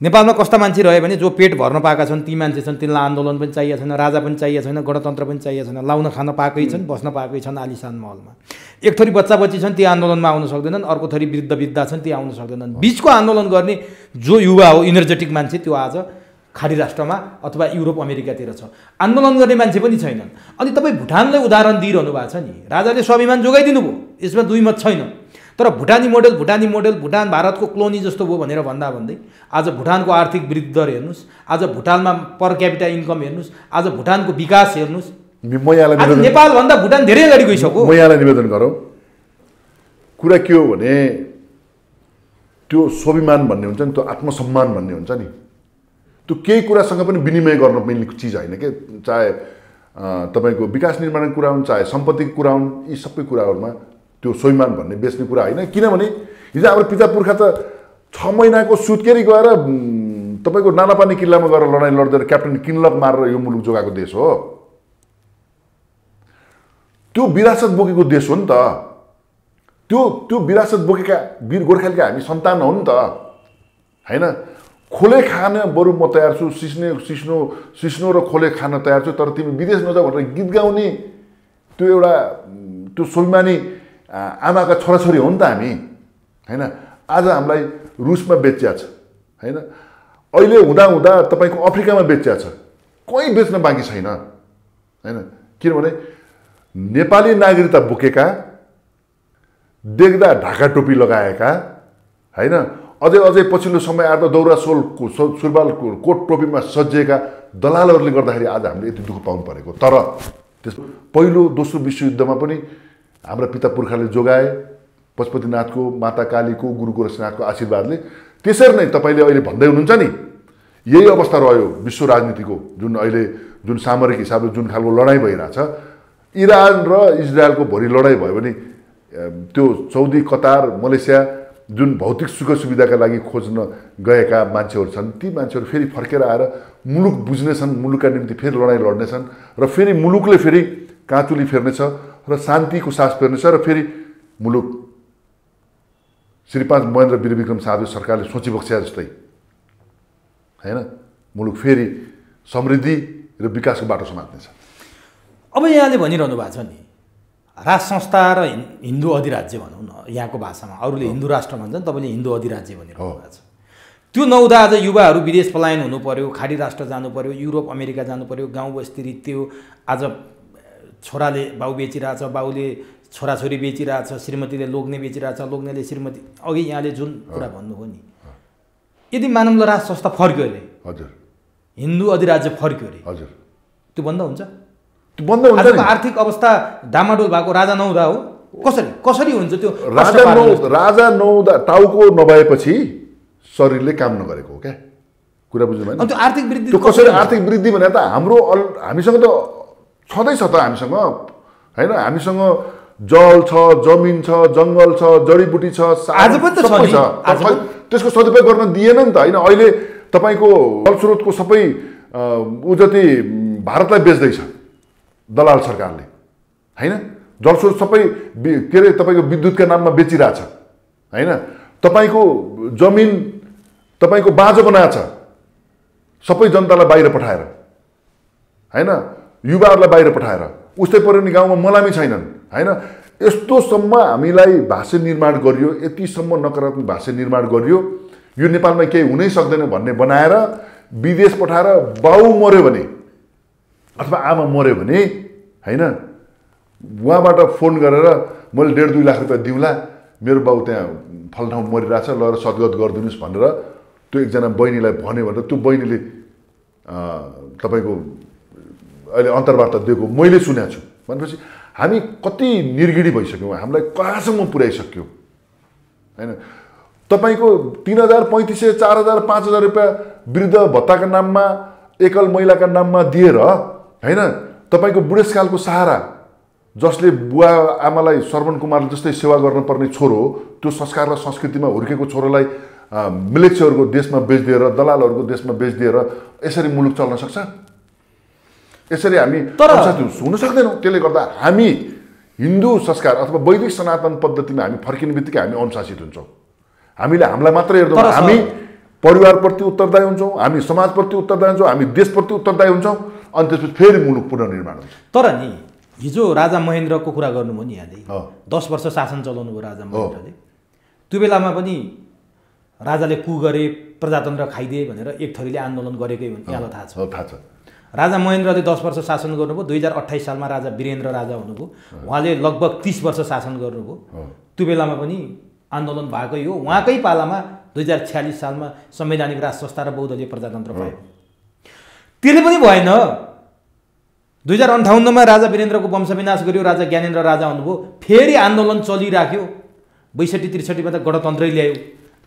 नेपालमा कस्ता मान्छे रह्यो भने जो पेट भर्न पाएका छन् ती मान्छे छन् तिनलाई आन्दोलन पनि चाहिएको छैन राजा पनि चाहिएको छैन गणतन्त्र पनि चाहिएको छैन लाउन खान पाएकै छन् बस्न पाएकै छन् आलिसान महलमा एक थरी बच्चा बच्ची छन् ती आन्दोलनमा आउन सक्दैनन् अर्को थरी वृद्ध वृद्धा छन् ती आउन सक्दैनन् बिचको आन्दोलन गर्ने जो युवा हो इनर्जेटिक मान्छे त्यो आज खाडी राष्ट्रमा अथवा युरोप अमेरिकातिर छ आन्दोलन गर्ने मान्छे पनि छैनन् अनि तपाईँ भुटानलाई उदाहरण दिइरहनु भएको छ नि राजाले स्वाभिमान जोगाइदिनु भयो यसमा दुई मत छैन तर भुटानी मोडेल भुटानी मोडेल भुटान भारतको क्लोनी जस्तो भयो भनेर भन्दा भन्दै आज भुटानको आर्थिक वृद्धि दर हेर्नुहोस् आज भुटानमा पर क्यापिटल इन्कम हेर्नुहोस् आज भुटानको विकास हेर्नुहोस् नेपालभन्दा भुटान धेरै अगाडि गइसक्यो म यहाँलाई निवेदन गरौँ कुरा के हो भने त्यो स्वाभिमान भन्ने हुन्छ नि त्यो आत्मसम्मान भन्ने हुन्छ नि त्यो केही कुरासँग पनि विनिमय गर्न मिल्ने चिज होइन कि चाहे तपाईँको विकास निर्माणको कुरा हुन् चाहे सम्पत्तिको कुरा हुन् यी सबै कुराहरूमा त्यो स्वाभिमान भन्ने बेच्ने कुरा होइन किनभने हिजो हाम्रो पिता पुर्खा त छ महिनाको सुत्केरी गएर तपाईँको नानापानी किल्लामा गएर लडाइँ लड्दै क्याप्टन किनलक मारेर यो मुलुक जोगाएको देश हो त्यो विरासत बोकेको देश हो नि त त्यो त्यो विरासत बोकेका वीर गोर्खालीका हामी सन्तान हो नि त होइन खोले खान बरु म तयार छु सिस्ने सिस्नो सिस्नो र खोले खान तयार छु तर तिमी विदेश नजाऊ भनेर गीत गाउने त्यो एउटा त्यो स्वाभिमानी आमाका छोराछोरी हो नि त हामी होइन आज हामीलाई रुसमा बेचिया छ होइन अहिले हुँदा तपाईँको अफ्रिकामा बेच्या छ कहीँ बेच्न बाँकी छैन होइन किनभने नेपाली नागरिकता बोकेका देख्दा ढाका टोपी लगाएका होइन अझै अझै पछिल्लो समय आएर दौरा सोल सुरुवाल कोट टोपीमा सजिएका दलालहरूले गर्दाखेरि आज हामीले यति दुःख पाउनु परेको तर त्यस पहिलो दोस्रो विश्वयुद्धमा पनि हाम्रा पिता पुर्खाले जोगाए पशुपतिनाथको माता कालीको गुरु गोरक्षनाथको आशीर्वादले त्यसरी नै तपाईँले अहिले भन्दै हुनुहुन्छ नि यही अवस्था रह्यो विश्व राजनीतिको जुन अहिले जुन सामरिक हिसाबले जुन खालको लडाइँ भइरहेछ इरान र इजरायलको भरि लडाइँ भयो भने त्यो सौदी कतार मलेसिया जुन भौतिक सुख सुविधाका लागि खोज्न गएका मान्छेहरू छन् ती मान्छेहरू फेरि फर्केर आएर मुलुक बुझ्नेछन् मुलुकका निम्ति फेरि लडाइँ लड्नेछन् र फेरि मुलुकले फेरि काँचुली फेर्नेछ र शान्तिको सास फेर्नेछ र फेरि मुलुक श्री पाँच महेन्द्र वीरविक्रम साधु सरकारले सोची जस्तै होइन मुलुक फेरि समृद्धि र विकासको बाटो समात्नेछ अब यहाँले भनिरहनु भएको छ नि राज संस्था र हिन्दू अधिराज्य भनौँ न यहाँको भाषामा अरूले हिन्दू राष्ट्र भन्छन् तपाईँले हिन्दू अधिराज्य भनिरहनु भएको छ त्यो नहुँदा आज युवाहरू विदेश पलायन हुनु पऱ्यो खाडी राष्ट्र जानु पर्यो युरोप अमेरिका जानु पर्यो गाउँ बस्ती रित्यो आज छोराले बाउ बेचिरहेछ बाउले छोराछोरी बेचिरहेछ श्रीमतीले लोग्ने बेचिरहेछ लोग्नेले श्रीमती अघि यहाँले जुन कुरा भन्नुभयो नि यदि मानव राज संस्था फर्क्यो अरे हजुर हिन्दू अधिराज्य फर्क्यो अरे हजुर त्यो बन्द हुन्छ त्यो बन्द हुन्छ आर्थिक अवस्था डामाडोल भएको राजा नहुँदा हो कसरी कसरी हुन्छ त्यो राजा नौ राजा नहुँदा टाउको नभएपछि शरीरले काम नगरेको हो क्या कुरा बुझ्नु भएन त्यो आर्थिक वृद्धि कसरी आर्थिक वृद्धि भनेर त हाम्रो हामीसँग त छँदैछ त हामीसँग होइन हामीसँग जल छ जमिन छ जङ्गल छ जडीबुटी छ सबै छ त्यसको सदुपयोग गर्न दिएन नि त होइन अहिले तपाईँको जलस्रोतको सबै ऊ जति भारतलाई बेच्दैछ दलाल सरकारले होइन जलस्रोत सबै के अरे तपाईँको विद्युतका नाममा बेचिरहेछ होइन तपाईँको जमिन तपाईँको बाँझो बनाएछ सबै जनतालाई बाहिर पठाएर होइन युवाहरूलाई बाहिर पठाएर उस्तै नि गाउँमा मलामी छैनन् होइन यस्तोसम्म हामीलाई भाषा निर्माण गरियो यतिसम्म नकारात्मक भाषा निर्माण गरियो यो नेपालमा केही हुनै सक्दैन भन्ने बनाएर विदेश पठाएर बाउ मऱ्यो भने अथवा आमा मऱ्यो भने होइन उहाँबाट फोन गरेर मैले डेढ दुई लाख रुपियाँ दिउँला मेरो बाउ त्यहाँ फलठाउँ मरिरहेछ ल सद्गत गरिदिनुहोस् भनेर त्यो एकजना बहिनीलाई भन्यो भने त्यो बहिनीले तपाईँको अहिले अन्तर्वार्ता दिएको मैले सुनेको छु भनेपछि हामी कति निर्गिडी भइसक्यौँ हामीलाई कहाँसम्म पुर्याइसक्यो होइन तपाईँको तिन हजार पैँतिस सय चार हजार पाँच हजार रुपियाँ वृद्ध भत्ताका नाममा एकल महिलाका नाममा दिएर होइन तपाईँको बुढेसकालको सहारा जसले बुवा आमालाई श्रवण कुमारले जस्तै सेवा गर्नुपर्ने छोरो त्यो संस्कार र संस्कृतिमा हुर्केको छोरोलाई मिलेक्सीहरूको देशमा बेचिदिएर दलालहरूको देशमा बेचिदिएर यसरी मुलुक चल्न सक्छ यसरी हामी तर हुन सक्दैनौँ त्यसले गर्दा हामी हिन्दू संस्कार अथवा वैदिक सनातन पद्धतिमा हामी फर्किने बित्तिकै हामी अनुशासित हुन्छौँ हामीले हामीलाई मात्रै हेर्दैनौँ हामी परिवारप्रति उत्तरदायी हुन्छौँ हामी समाजप्रति उत्तरदायी हुन्छौँ हामी देशप्रति उत्तरदायी हुन्छौँ अनि त्यसपछि फेरि मुलुक पुनर्निर्माण हुन्छ तर नि हिजो राजा महेन्द्रको कुरा गर्नुभयो नि यहाँले दस वर्ष शासन चलाउनु भयो राजा महेन्द्रले त्यो बेलामा पनि राजाले कु गरे प्रजातन्त्र खाइदिए भनेर एक थरीले आन्दोलन गरेकै हुन् यहाँलाई थाहा छ थाहा छ राजा महेन्द्रले दस वर्ष शासन गर्नुभयो दुई हजार अठाइस सालमा राजा वीरेन्द्र राजा हुनुभयो उहाँले लगभग तिस वर्ष शासन गर्नुभयो त्यो बेलामा पनि आन्दोलन भएकै हो उहाँकै पालामा दुई हजार छ्यालिस सालमा संवैधानिक राज संस्था र बहुदलीय प्रजातन्त्र भयो त्यसले पनि भएन दुई हजार अन्ठाउन्नमा राजा वीरेन्द्रको वंशविनाश गर्यो राजा ज्ञानेन्द्र राजा हुनुभयो फेरि आन्दोलन चलिराख्यो बैसठी त्रिसठीमा त गणतन्त्रै ल्यायो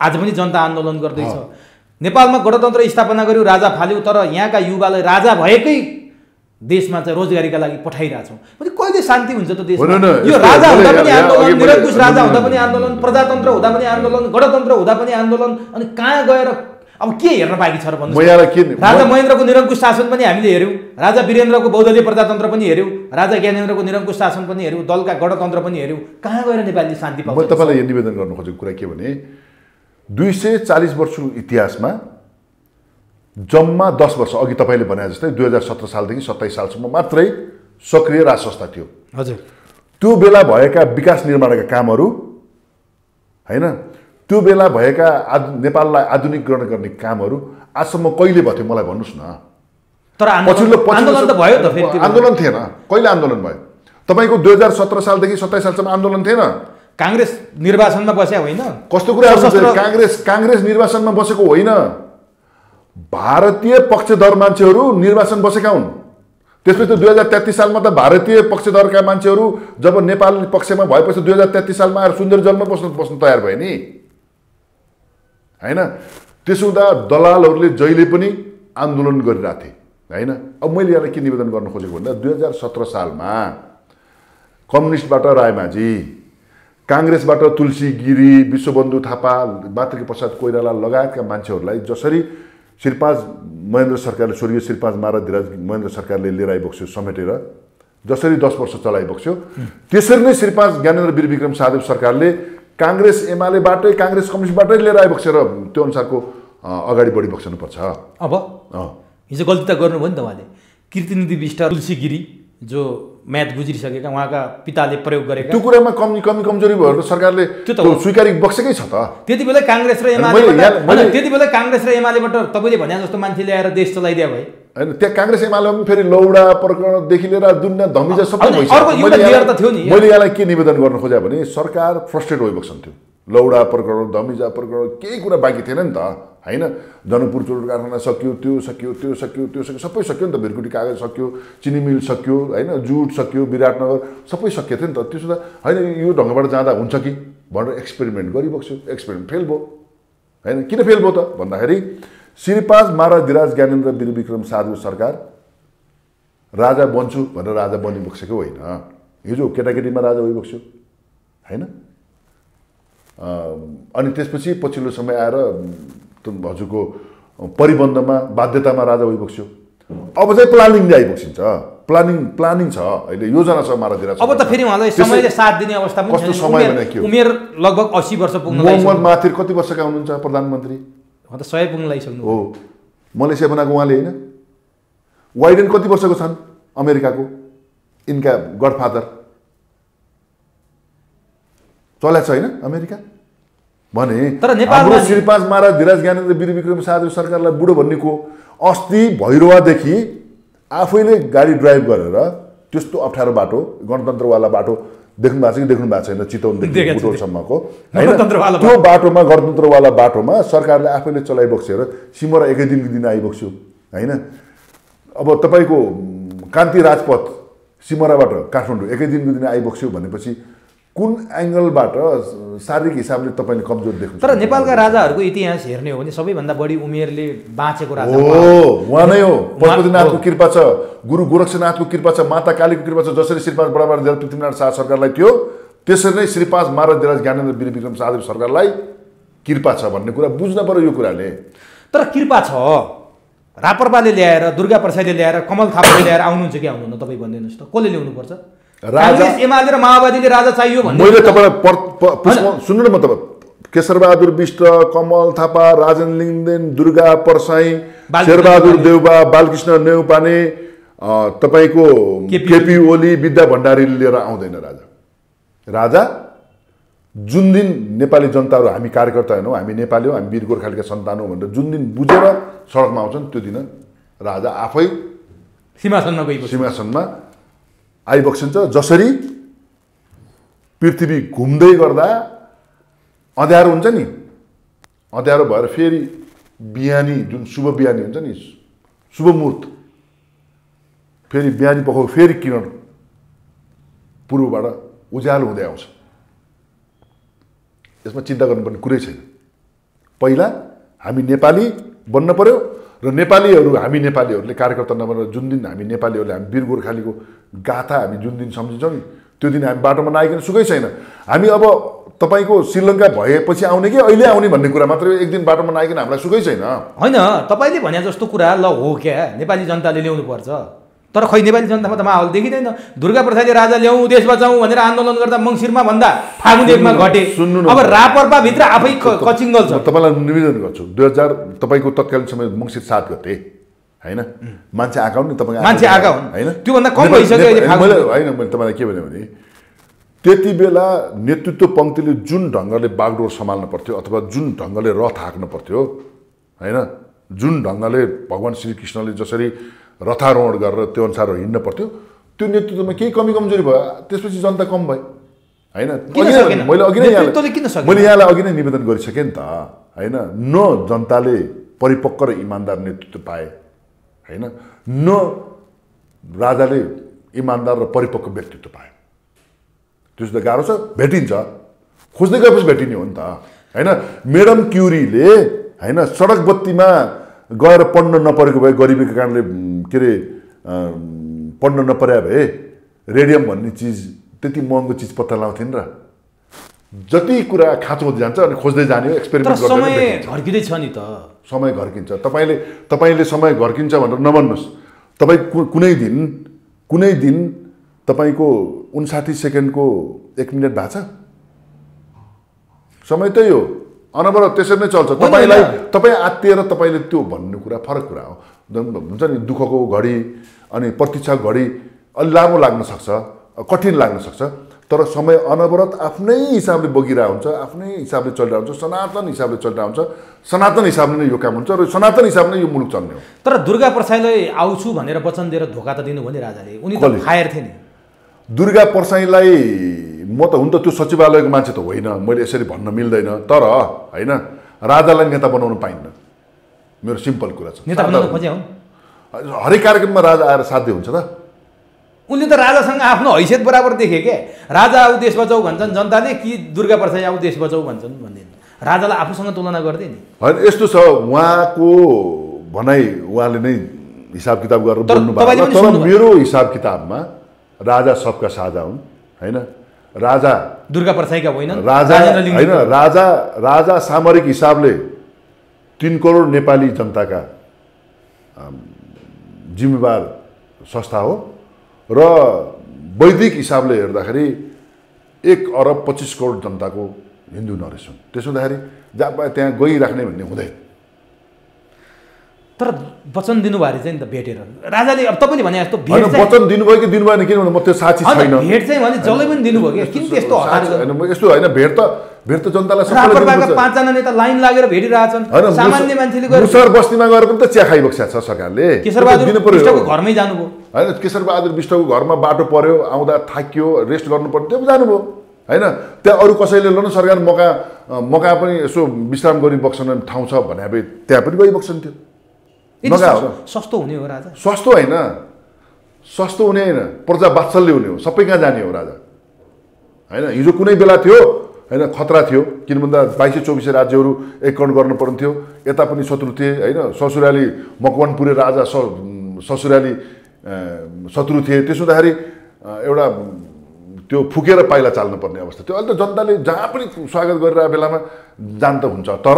आज पनि जनता आन्दोलन गर्दैछ नेपालमा गणतन्त्र स्थापना गर्यो राजा फाल्यो तर यहाँका युवालाई राजा भएकै देशमा चाहिँ रोजगारीका लागि पठाइरहेछौँ भने कहिले शान्ति हुन्छ त देश यो राजा हुँदा पनि आन्दोलन निरङ्कुश राजा हुँदा पनि आन्दोलन प्रजातन्त्र हुँदा पनि आन्दोलन गणतन्त्र हुँदा पनि आन्दोलन अनि कहाँ गएर अब के हेर्न बाँकी छ र भन्नु राजा महेन्द्रको निरङ्कुश शासन पनि हामीले हेऱ्यौँ राजा वीरेन्द्रको बौद्धलीय प्रजातन्त्र पनि हेऱ्यौँ राजा ज्ञानेन्द्रको निरङ्कुश शासन पनि हेऱ्यौँ दलका गणतन्त्र पनि हेऱ्यौँ कहाँ गएर नेपाली शान्ति पाउँछ तपाईँलाई यो निवेदन गर्नु खोजेको कुरा के भने दुई सय चालिस वर्षको इतिहासमा जम्मा दस वर्ष अघि तपाईँले भने जस्तै दुई हजार सत्र सालदेखि सत्ताइस सालसम्म मात्रै सक्रिय राज थियो हजुर त्यो बेला भएका विकास निर्माणका कामहरू होइन त्यो बेला भएका आधु नेपाललाई आधुनिकरण गर्ने कामहरू आजसम्म कहिले भएको थियो मलाई भन्नुहोस् न तर पछिल्लो आन्दोलन थिएन कहिले आन्दोलन भयो तपाईँको दुई हजार सत्र सालदेखि सत्ताइस सालसम्म आन्दोलन थिएन काङ्ग्रेस निर्वाचनमा बसेको होइन कस्तो कुरा काङ्ग्रेस काङ्ग्रेस निर्वाचनमा बसेको होइन भारतीय पक्षधर मान्छेहरू निर्वाचन बसेका हुन् त्यसपछि त दुई हजार तेत्तिस सालमा त भारतीय पक्षधरका मान्छेहरू जब नेपाल पक्षमा भएपछि दुई हजार तेत्तिस सालमा आएर सुन्दर जलमा बस्न बस्न तयार भयो नि होइन त्यसो हुँदा दलालहरूले जहिले पनि आन्दोलन गरिरहेको थिए होइन अब मैले यहाँलाई के निवेदन गर्न खोजेको भन्दा दुई हजार सत्र सालमा कम्युनिस्टबाट रायमाझी काङ्ग्रेसबाट तुलसी गिरी विश्वबन्धु थापा मातृकी प्रसाद कोइराला लगायतका मान्छेहरूलाई जसरी श्रीपाज महेन्द्र सरकारले स्वर्गीय श्रीपाज महाराज धिराज महेन्द्र सरकारले लिएर आइबक्स्यो समेटेर जसरी दस वर्ष चलाइबक्स्यो त्यसरी नै श्रीपाज ज्ञानेन्द्र वीरविक्रम विक्रम सरकारले काङ्ग्रेस एमालेबाटै काङ्ग्रेस कम्युनिस्टबाटै लिएर र त्यो अनुसारको अगाडि बढी बक्सनुपर्छ अब हिजो गल्ती त गर्नुभयो नि तपाईँले कृतिनिधि विष्ट तुलसी गिरी जो म्याथ गुज्रिसकेका उहाँका पिताले प्रयोग गरेका त्यो कुरामा कमी कमी कमजोरी भएको सरकारले त्यो त स्वीकारिक बक्सेकै छ त त्यति बेला काङ्ग्रेस र एमाले त्यति बेला काङ्ग्रेस र एमालेबाट तपाईँले भने जस्तो मान्छे ल्याएर देश चलाइदिया भए होइन त्यहाँ काङ्ग्रेस एमाले पनि फेरि लौडा प्रकरणदेखि लिएर दुनियाँ धमिजा सबै भइसक्यो मैले यसलाई के निवेदन गर्न खोजेँ भने सरकार फ्रस्ट्रेट थियो लौडा प्रकरण धमिजा प्रकरण केही कुरा बाँकी थिएन नि त होइन जनकपुर चोर कारखाना सक्यो त्यो सकियो त्यो सक्यो त्यो सक्यो सबै सक्यो नि त भिरकुटी कागज सकियो चिनी मिल सक्यो होइन जुट सक्यो विराटनगर सबै सकियो थियो नि त त्यसो त होइन यो ढङ्गबाट जाँदा हुन्छ कि भनेर एक्सपेरिमेन्ट गरिबस्यो एक्सपेरिमेन्ट फेल भयो होइन किन फेल भयो त भन्दाखेरि श्रीपाज महाराज धिराज ज्ञानेन्द्र वीरविक्रम साधु सरकार राजा बन्छु भनेर राजा बनिबक्सेको होइन हिजो केटाकेटीमा राजा भइबक्स्यो होइन अनि त्यसपछि पछिल्लो समय आएर हजुरको परिबन्धमा बाध्यतामा राजा आइपुग्छ्यो अब चाहिँ प्लानिङले आइपुग्छ प्लानिङ प्लानिङ छ अहिले योजना छ महाराज अब त फेरि उहाँलाई समयले साथ दिने अवस्था कस्तो समय उमेर लगभग असी वर्ष पुग्नु मोहम्मद माथिर कति वर्षका हुनुहुन्छ प्रधानमन्त्री उहाँ त सय पुग्न लागिसक्नु हो मलेसिया बनाएको उहाँले होइन वाइडेन कति वर्षको छन् अमेरिकाको यिनका गडफादर चलाएको छ होइन अमेरिका भने तर नेपाल श्रीपाँच महाराज धीराज ज्ञानेन्द्र वीर विक्रम साधु सरकारलाई बुढो भन्नेको अस्ति भैरुवादेखि आफैले गाडी ड्राइभ गरेर त्यस्तो अप्ठ्यारो बाटो गणतन्त्रवाला बाटो देख्नु भएको छ कि देख्नु भएको छैन चितवनदेखि होइन त्यो बाटोमा गणतन्त्रवाला बाटोमा सरकारले आफैले चलाइबक्सेर सिमरा एकै दिनको दिन आइबक्स्यो होइन अब तपाईँको कान्ति राजपथ सिमराबाट काठमाडौँ एकै दिनको दिन आइबक्स्यो भनेपछि कुन एङ्गलबाट शारीरिक हिसाबले तपाईँले कमजोर देख्नु तर नेपालका राजाहरूको इतिहास हेर्ने हो भने सबैभन्दा बढी उमेरले बाँचेको राजा हो उहाँ नै हो पशुपतिनाथको कृपा छ गुरु गोरक्षनाथको कृपा छ माता कालीको कृपा छ जसरी श्रीपास बडाबा पृथ्वीनारायण शाह सरकारलाई थियो त्यसरी नै श्रीपास महाराज दिराज ज्ञानेन्द्र वीरविक्रम शाहदेव सरकारलाई कृपा छ भन्ने कुरा बुझ्न पऱ्यो यो कुराले तर कृपा छ रापरपाले ल्याएर दुर्गा प्रसादले ल्याएर कमल थापाले ल्याएर आउनुहुन्छ कि आउनुहुन्न तपाईँ भनिदिनुहोस् त कसले ल्याउनुपर्छ मैले तपाईँलाई सुन्नु न म तपाईँ केशरबहादुर विष्ट कमल थापा राजन लिङदेन दुर्गा परसाई शेरबहादुर देउबा बालकृष्ण नेउपाने तपाईँको केपी ओली विद्या भण्डारी लिएर आउँदैन राजा राजा जुन दिन नेपाली जनताहरू हामी कार्यकर्ता होइनौँ हामी नेपाली हौ हामी वीर गोर्खालीका सन्तान हो भनेर जुन दिन बुझेर सडकमा आउँछन् त्यो दिन राजा आफै सीमासनमा गइ सीमासनमा आइबक्सिन्छ जसरी पृथ्वी घुम्दै गर्दा अँध्यारो हुन्छ नि अँध्यारो भएर फेरि बिहानी जुन शुभ बिहानी हुन्छ नि शुभ मुहुर्त फेरि बिहानी पख फेरि किरण पूर्वबाट उज्यालो हुँदै आउँछ यसमा चिन्ता गर्नुपर्ने कुरै छैन पहिला हामी नेपाली बन्न पर्यो र नेपालीहरू हामी नेपालीहरूले कार्यकर्ता नभएर जुन दिन हामी नेपालीहरूले हामी वीर गोर्खालीको गाथा हामी जुन दिन सम्झिन्छौँ नि त्यो दिन हामी बाटोमा नआइकन सुकै छैन हामी अब तपाईँको श्रीलङ्का भएपछि आउने कि अहिले आउने भन्ने कुरा मात्रै एक दिन बाटोमा नआइकन हामीलाई सुकै छैन होइन तपाईँले भने जस्तो कुरा ल हो क्या नेपाली जनताले ल्याउनुपर्छ तर खै नेपाली जनतामा त माहौल देखिँदैन दुर्गा प्रसादले राजा ल्याउँ देश बचाउँ भनेर आन्दोलन गर्दा मङ्सिरमा भन्दा एकमा घटे सुन्नु अब रापरपाभित्र आफै कचिङ्गल छ तपाईँलाई निवेदन गर्छु दुई हजार तपाईँको तत्कालीन समय मङ्सिर सात गते होइन मान्छे आएका नि तपाईँ मान्छे आएको होइन त्योभन्दा कम भइसक्यो मैले होइन मैले तपाईँलाई के भने भने त्यति बेला नेतृत्व पङ्क्तिले जुन ढङ्गले बागडोर सम्हाल्नु पर्थ्यो अथवा जुन ढङ्गले रथ हाँक्नु पर्थ्यो होइन जुन ढङ्गले भगवान् श्रीकृष्णले जसरी रथारोहण गरेर त्यो अनुसार हिँड्नु पर्थ्यो त्यो नेतृत्वमा केही कमी कमजोरी भयो त्यसपछि जनता कम भयो होइन मैले अघि नै मैले यहाँलाई अघि नै निवेदन गरिसकेँ नि त होइन न जनताले परिपक्व र इमान्दार नेतृत्व पाए होइन न राजाले इमान्दार र परिपक्व व्यक्तित्व पाए त्यसो त गाह्रो छ भेटिन्छ खोज्दै गएपछि भेटिने हो नि त होइन मेडम क्युरीले होइन सडक बत्तीमा गएर पढ्न नपरेको भए गरिबीको कारणले के अरे पढ्न नपरे भए रेडियम भन्ने चिज त्यति महँगो चिज पत्ता लाउँथेन र जति कुरा खाँचो हुँदै जान्छ अनि खोज्दै जाने एक्सपेरिमेन्ट समय घर्किँदैछ नि त समय घर्किन्छ तपाईँले तपाईँले समय घर्किन्छ भनेर नभन्नुहोस् तपाईँ कुनै दिन कुनै दिन तपाईँको उन्साठी सेकेन्डको एक मिनट भएको छ समय त्यही हो अनवरत त्यसरी नै चल्छ तपाईँलाई तपाईँ आत्तिएर तपाईँले त्यो भन्ने कुरा फरक कुरा हो हुन्छ नि दुःखको घडी अनि प्रतीक्षा घडी अलि लामो लाग्न सक्छ कठिन लाग्न सक्छ तर समय अनवरत आफ्नै हिसाबले बगिरहेको हुन्छ आफ्नै हिसाबले चलिरहेको हुन्छ सनातन हिसाबले चलिरहेको हुन्छ सनातन हिसाबले नै यो काम हुन्छ र सनातन हिसाबले यो मुलुक चल्ने हो तर दुर्गा प्रसाईलाई आउँछु भनेर वचन दिएर धोका त दिनुभयो नि राजाले उनी त खाएर थिए नि दुर्गा प्रसाईलाई म त हुन त त्यो सचिवालयको मान्छे त होइन मैले यसरी भन्न मिल्दैन तर होइन राजालाई नेता बनाउनु पाइन्न मेरो सिम्पल कुरा छ हरेक कार्यक्रममा राजा आएर साध्य हुन्छ त उनले त राजासँग आफ्नो हैसियत बराबर देखे क्या राजा आऊ देश बचाऊ भन्छन् जनताले कि दुर्गा प्रसाद आऊ देश बचाऊ भन्छन् भन्दैन राजालाई आफूसँग तुलना गरिदिए नि होइन यस्तो छ उहाँको भनाइ उहाँले नै हिसाब किताब गरेर बोल्नु भएको तर मेरो हिसाब किताबमा राजा सबका साझा हुन् होइन राजा दुर्गा परसाईका होइन राजा होइन राजा राजा सामरिक हिसाबले तिन करोड नेपाली जनताका जिम्मेवार संस्था हो र वैदिक हिसाबले हेर्दाखेरि एक अरब पच्चिस करोड जनताको हिन्दू नरेस हुन् त्यसो हुँदाखेरि जहाँ त्यहाँ गइराख्ने भन्ने हुँदैन तर वचन दिनुभयो अरे चाहिँ नि त भेटेर राजाले अब तपाईँले भने जस्तो भेट वचन दिनुभयो कि दिनु भएन किनभने म त्यो साक्षी छैन भेट चाहिँ भने जसले पनि दिनुभयो कि (laughs) किन त्यस्तो हतार यस्तो होइन भेट त भेट त जनतालाई पाँचजना नेता लाइन लागेर भेटिरहेछन् सामान्य मान्छेले गएर मुसर बस्तीमा गएर पनि त चिया खाइबक्सेको छ सरकारले केशरबहादुर घरमै जानुभयो होइन केशरबहादुर विष्टको घरमा बाटो पर्यो आउँदा थाकियो रेस्ट गर्नु पर्यो त्यो जानुभयो होइन त्यहाँ अरू कसैले ल सरकार मका मका पनि यसो विश्राम गरिबस्छन् ठाउँ छ भने त्यहाँ पनि त्यो सस्तो हुने हो राजा सस्तो होइन सस्तो हुने होइन प्रजा बात्सल्य हुने हो सबै कहाँ जाने हो राजा होइन हिजो कुनै बेला थियो होइन खतरा थियो किन भन्दा बाइसै चौबिसै राज्यहरू एकाउन्ट गर्नु पर्थ्यो यता पनि शत्रु थिए होइन ससुराली मकवानपुरे राजा स ससुराली शत्रु थिए त्यसो हुँदाखेरि एउटा त्यो फुकेर पाइला चाल्नुपर्ने अवस्था त्यो अहिले त जनताले जहाँ पनि स्वागत गरिरहेको बेलामा जान त हुन्छ तर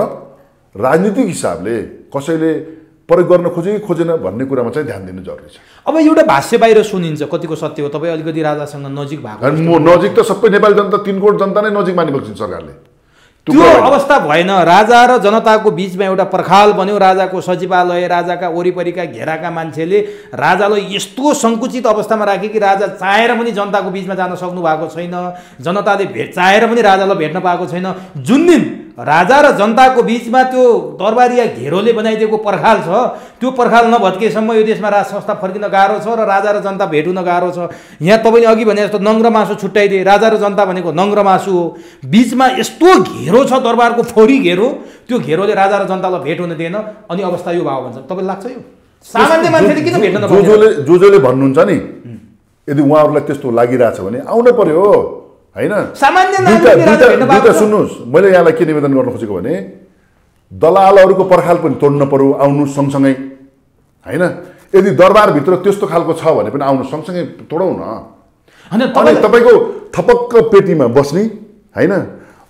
राजनीतिक हिसाबले कसैले प्रयोग गर्न खोज्यो कि खोजेन भन्ने कुरामा चाहिँ ध्यान दिनु जरुरी छ अब एउटा भाष्य बाहिर सुनिन्छ कतिको सत्य हो तपाईँ अलिकति राजासँग नजिक भएको नजिक त सबै नेपाली जनता तिन कोट जनता नै नजिक मानिबस्छ सरकारले त्यो अवस्था भएन राजा र जनताको बिचमा एउटा पर्खाल बन्यो राजाको सचिवालय राजाका वरिपरिका घेराका मान्छेले राजालाई यस्तो सङ्कुचित अवस्थामा राखे कि राजा चाहेर पनि जनताको बिचमा जान सक्नु भएको छैन जनताले भेट चाहेर पनि राजालाई भेट्न पाएको छैन जुन दिन राजा र जनताको बिचमा त्यो दरबारिया घेरोले बनाइदिएको पर्खाल छ त्यो पर्खाल नभत्केसम्म यो देशमा राज संस्था फर्किन गाह्रो छ र राजा र जनता भेट गाह्रो छ यहाँ तपाईँले अघि भने जस्तो नङ्ग्र मासु छुट्याइदिए राजा र जनता भनेको नङ्ग्र मासु हो बिचमा यस्तो घेर घेरो छ दरबारको फोरी घेरो त्यो घेरोले राजा र जनतालाई भेट हुन दिएन अनि अवस्था यो भयो भन्छ तपाईँलाई लाग्छ यो सामान्य मान्छेले किन भेट्न जो जोले भन्नुहुन्छ नि यदि उहाँहरूलाई त्यस्तो लागिरहेछ भने आउनै पर्यो होइन सुन्नुहोस् मैले यहाँलाई के निवेदन गर्न खोजेको भने दलालहरूको पर्खाल पनि तोड्न पर्यो आउनु सँगसँगै होइन यदि दरबारभित्र त्यस्तो खालको छ भने पनि आउनु सँगसँगै तोडौँ न अनि तपाईँको थपक्क पेटीमा बस्ने होइन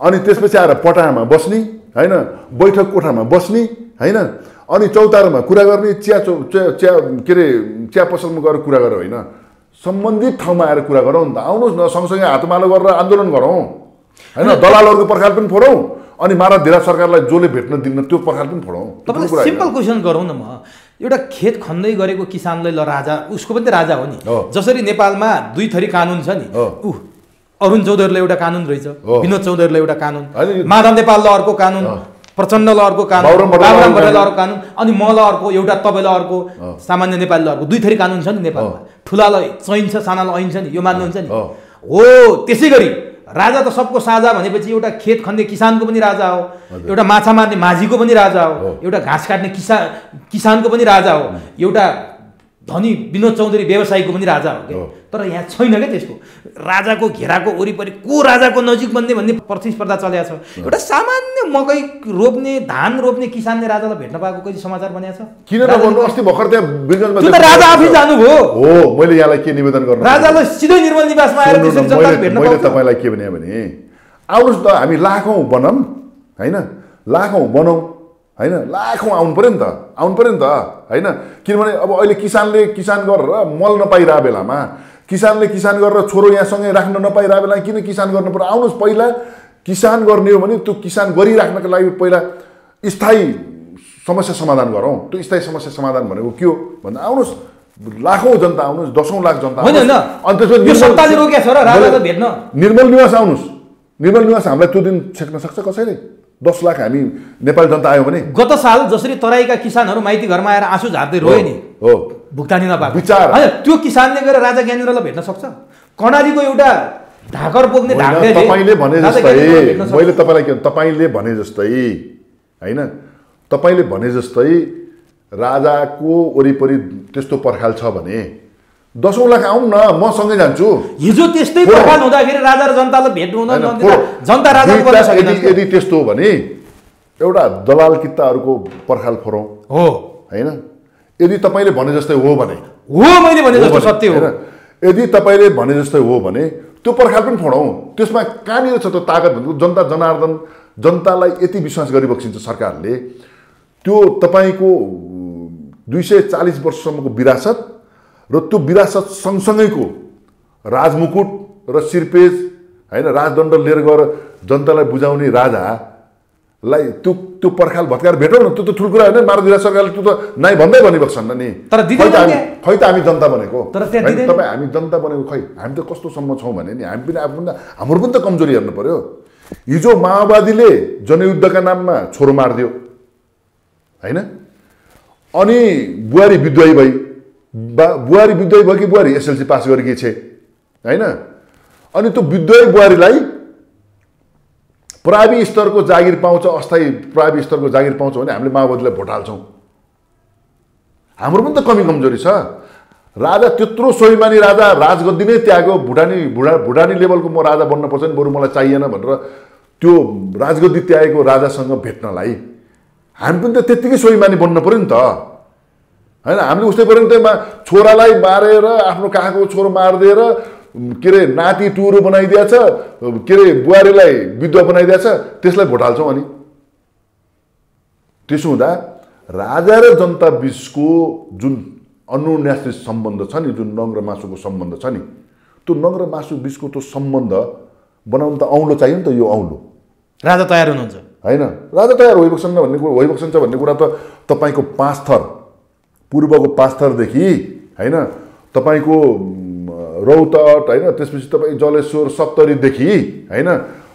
अनि त्यसपछि आएर पटामा बस्ने होइन बैठक कोठामा बस्ने होइन अनि चौतारोमा कुरा गर्ने चिया चौ चिया चिया के अरे चिया पसलमा गएर कुरा गरेर होइन सम्बन्धित ठाउँमा आएर कुरा गरौँ नि त आउनुहोस् न सँगसँगै हातमालो गरेर आन्दोलन गरौँ होइन दलालहरूको पर्खाल पनि फोडौँ अनि माराधिरा सरकारलाई जसले भेट्न दिन्न त्यो प्रकार पनि फोडौँ तपाईँलाई सिम्पल क्वेसन गरौँ न म एउटा खेत खन्दै गरेको किसानलाई ल राजा उसको पनि त राजा हो नि जसरी नेपालमा दुई थरी कानुन छ नि ऊ अरुण चौधरीलाई एउटा कानुन रहेछ विनोद चौधरीलाई एउटा कानुन माधव नेपाललाई अर्को कानुन प्रचण्डलाई अर्को कानुन भट्टलाई अर्को कानुन अनि मलाई अर्को एउटा तपाईँलाई अर्को सामान्य नेपालीलाई अर्को दुई थरी कानुन छ नि नेपालमा ठुलालाई चाहिन्छ सानालाई ऐन्छ नि यो मान्नुहुन्छ नि हो त्यसै गरी राजा त सबको साझा भनेपछि एउटा खेत खन्ने किसानको पनि राजा हो एउटा माछा मार्ने माझीको पनि राजा हो एउटा घाँस काट्ने किसान किसानको पनि राजा हो एउटा धनी विनोद चौधरी व्यवसायीको पनि राजा हो क्या तर यहाँ छैन क्या त्यसको राजाको घेराको वरिपरि को राजाको नजिक बन्ने भन्ने प्रतिस्पर्धा चलेको छ एउटा सामान्य मकै रोप्ने धान रोप्ने किसानले राजालाई भेट्न पाएको कति समाचार बनाएको छ किन अस्ति भर्खर त्यहाँ राजा आफै जानुभयो हो मैले यहाँलाई के निवेदन गर्नु राजालाई सिधै निर्मल निवासमा आएर मैले तपाईँलाई के भने आउनुहोस् त हामी लाखौँ बनाऊँ होइन लाखौँ बनाऊँ होइन लाखौँ आउनु पऱ्यो नि त आउनु पऱ्यो नि त होइन किनभने अब अहिले किसानले किसान गरेर मल नपाइरहेको बेलामा किसानले किसान गरेर छोरो यहाँसँगै राख्न नपाइरहेको बेलामा किन किसान गर्नु पर्यो आउनुहोस् पहिला किसान गर्ने हो भने त्यो किसान गरिराख्नको लागि पहिला स्थायी समस्या समाधान गरौँ त्यो स्थायी समस्या समाधान भनेको के हो भन्दा आउनुहोस् लाखौँ जनता आउनुहोस् दसौँ लाख जनता निर्मल निवास आउनुहोस् निर्मल निवास हामीलाई त्यो दिन छेक्न सक्छ कसैले दस लाख हामी नेपाली जनता आयौँ भने गत साल जसरी तराईका किसानहरू माइती घरमा आएर आँसु झार्दै रोए नि हो भुक्तानी नपाएको विचार त्यो किसानले गएर राजा ज्ञानेन्द्रलाई भेट्न सक्छ कर्णालीको एउटा ढाकर बोक्ने तपाईँले भने जस्तै मैले तपाईँलाई के तपाईँले भने जस्तै होइन तपाईँले भने जस्तै राजाको वरिपरि त्यस्तो पर्खाल छ भने दसौँ लाख आउँ न म सँगै जान्छु हिजो त्यस्तै प्रकार हुँदाखेरि राजा र जनतालाई भेट्नु हुँदैन जनता राजा यदि त्यस्तो हो भने एउटा दलाल किताहरूको पर्खाल फरौँ हो होइन यदि तपाईँले भने जस्तै हो भने हो मैले भने जस्तो सत्य हो यदि तपाईँले भने जस्तै हो भने त्यो पर्खाल पनि फोडौँ त्यसमा कहाँनिर छ त्यो तागत भनेको जनता जनार्दन जनतालाई यति विश्वास गरिबक्सिन्छ सरकारले त्यो तपाईँको दुई सय चालिस वर्षसम्मको विरासत र त्यो विरासत सँगसँगैको राजमुकुट र सिरपेज होइन राजदण्ड लिएर गएर जनतालाई बुझाउने राजालाई त्यो त्यो पर्खाल भत्काएर भेटौँ न त्यो त ठुलो कुरा होइन मारुति राज सरकारले त्यो त नाइ भन्दै भनिभएको छन् नि तर खै त हामी त हामी जनता बनेको तपाईँ हामी जनता बनेको खै हामी त कस्तोसम्म छौँ भने नि हामी पनि आफ्नो हाम्रो पनि त कमजोरी हेर्नु पऱ्यो हिजो माओवादीले जनयुद्धका नाममा छोरो मारिदियो होइन अनि बुहारी विद्रोही भई बा बुहारी विद्वय भयो कि बुहारी एसएलसी पास गरेकी छे होइन अनि त्यो विद्वय बुहारीलाई प्रावि स्तरको जागिर पाउँछ अस्थायी प्रावि स्तरको जागिर पाउँछ भने हामीले माओवादीलाई भोट हाल्छौँ हाम्रो पनि त कमी कमजोरी छ राजा त्यत्रो स्वाभिमानी राजा राजगद्दी नै त्यागो भुटानी भुटा भुटानी लेभलको म राजा बन्नुपर्छ नि बरु मलाई चाहिएन भनेर त्यो राजगद्दी त्यागेको राजासँग भेट्नलाई हामी पनि त त्यत्तिकै स्वाभिमानी बन्न पऱ्यो नि त होइन हामीले उस्तै पऱ्यो नि त्यहीमा छोरालाई मारेर आफ्नो काकाको छोरो मारिदिएर के अरे नाति टुरो बनाइदिएछ के अरे बुहारीलाई विधवा बनाइदिएछ त्यसलाई भोट हाल्छौँ अनि त्यसो हुँदा राजा र जनता बिचको जुन अनुन्यासित सम्बन्ध छ नि जुन नङ र मासुको सम्बन्ध छ नि त्यो नङ र मासु बिचको त्यो सम्बन्ध बनाउनु त औँलो चाहियो नि त यो औँलो राजा तयार हुनुहुन्छ होइन राजा तयार होइन भन्ने होइबक्सन छ भन्ने कुरा त तपाईँको पाँच थर पूर्वको पास्तरदेखि होइन तपाईँको रौतट होइन त्यसपछि तपाईँ जलेश्वर सप्तरीदेखि होइन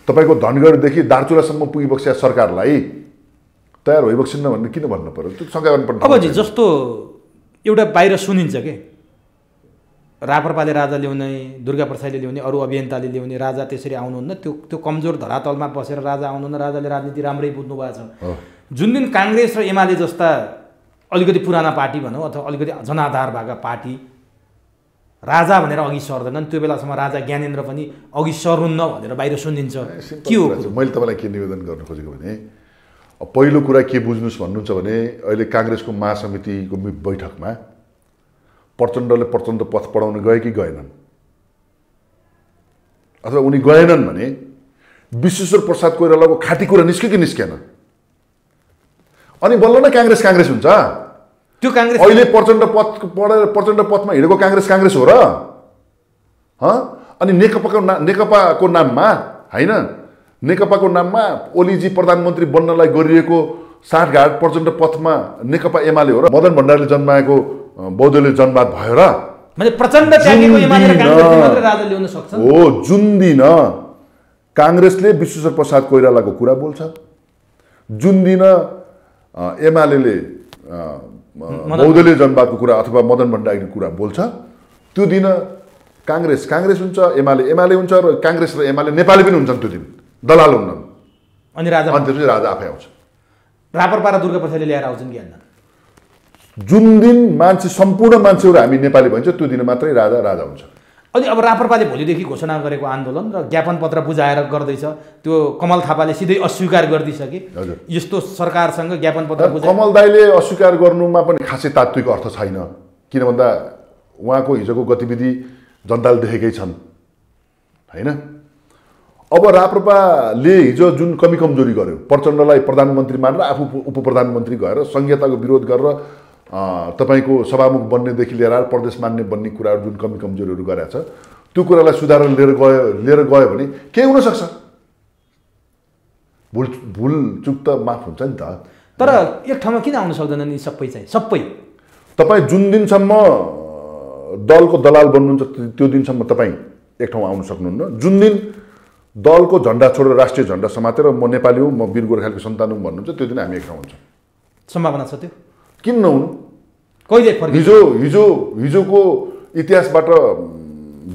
तपाईँको धनगढदेखि दार्चुलासम्म पुगिबक्स्या सरकारलाई तयार भइबक्सिन्न भन्ने किन भन्नु पऱ्यो त्यो शङ्का पर्छ अब जस्तो एउटा बाहिर सुनिन्छ के रापरपाले राजा ल्याउने दुर्गा प्रसादले ल्याउने अरू अभियन्ताले ल्याउने राजा त्यसरी आउनुहुन्न त्यो त्यो कमजोर धरातलमा बसेर राजा आउनुहुन्न राजाले राजनीति राम्रै बुझ्नु भएको छ जुन दिन काङ्ग्रेस र एमाले जस्ता अलिकति पुराना पार्टी भनौँ अथवा अलिकति जनाधार भएका पार्टी राजा भनेर अघि सर्दैनन् त्यो बेलासम्म राजा ज्ञानेन्द्र पनि अघि सर्नुहुन्न भनेर बाहिर सुनिन्छ के हो मैले तपाईँलाई के निवेदन गर्न खोजेको भने पहिलो कुरा के बुझ्नुहोस् भन्नुहुन्छ भने अहिले काङ्ग्रेसको महासमितिको बैठकमा प्रचण्डले प्रचण्ड पथ पढाउन गए कि गएनन् अथवा उनी गएनन् भने विश्वेश्वर प्रसाद कोइरालाको खाटी कुरा निस्क्यो कि निस्केन अनि बल्ल न काङ्ग्रेस काङ्ग्रेस हुन्छ त्यो काङ्ग्रेस अहिले प्रचण्ड पथ पढेर प्रचण्ड पथमा हिँडेको काङ्ग्रेस काङ्ग्रेस हो र अनि नेकपाको ना नेकपाको नाममा होइन नेकपाको नाममा ओलीजी प्रधानमन्त्री बन्नलाई गरिएको साठघाट प्रचण्ड पथमा नेकपा एमाले हो र मदन भण्डारीले जन्माएको बौद्धले जन्माद भयो र हो जुन दिन काङ्ग्रेसले विश्वेश्वर प्रसाद कोइरालाको कुरा बोल्छ जुन दिन एमाले बौद्धले जनवादको कुरा अथवा मदन भण्डारीको कुरा बोल्छ त्यो दिन काङ्ग्रेस काङ्ग्रेस हुन्छ एमाले एमाले हुन्छ र काङ्ग्रेस र एमाले नेपाली पनि हुन्छन् त्यो दिन दलाल हुन्छन् अनि राजा अनि त्यसपछि राजा आफै आउँछ रापरपारा दुर्गा पछाडि ल्याएर आउँछन् कि अन्त जुन दिन मान्छे सम्पूर्ण मान्छेहरू हामी नेपाली भन्छ त्यो दिन मात्रै राजा राजा हुन्छ अनि अब राप्रपाले भोलिदेखि घोषणा गरेको आन्दोलन र ज्ञापन पत्र बुझाएर गर्दैछ त्यो कमल थापाले सिधै अस्वीकार गरिदिइसके यस्तो सरकारसँग ज्ञापन पत्र कमल दाईले अस्वीकार गर्नुमा पनि खासै तात्विक अर्थ छैन किन भन्दा उहाँको हिजोको गतिविधि जनताले देखेकै छन् होइन अब राप्रपाले हिजो जुन कमी कमजोरी गर्यो प्रचण्डलाई प्रधानमन्त्री मानेर आफू उप प्रधानमन्त्री गएर संहिताको विरोध गरेर तपाईँको सभामुख बन्नेदेखि लिएर प्रदेश मान्ने बन्ने कुराहरू जुन कमी कमजोरीहरू गराएको छ त्यो कुरालाई सुधार लिएर गयो लिएर गयो भने केही हुनसक्छ भुल भुल चुक त माफ हुन्छ नि त तर एक ठाउँमा किन आउन सक्दैन नि सबै चाहिँ सबै तपाईँ जुन दिनसम्म दलको दलाल बन्नुहुन्छ त्यो दिनसम्म तपाईँ एक ठाउँ आउन सक्नुहुन्न जुन दिन दलको झन्डा छोडेर राष्ट्रिय झन्डा समातेर म नेपाली हुँ म वीर गोर्खालको सन्तान हुँ भन्नुहुन्छ त्यो दिन हामी एक ठाउँ हुन्छौँ सम्भावना छ त्यो किन नहुन् कहिले हिजो हिजो हिजोको इतिहासबाट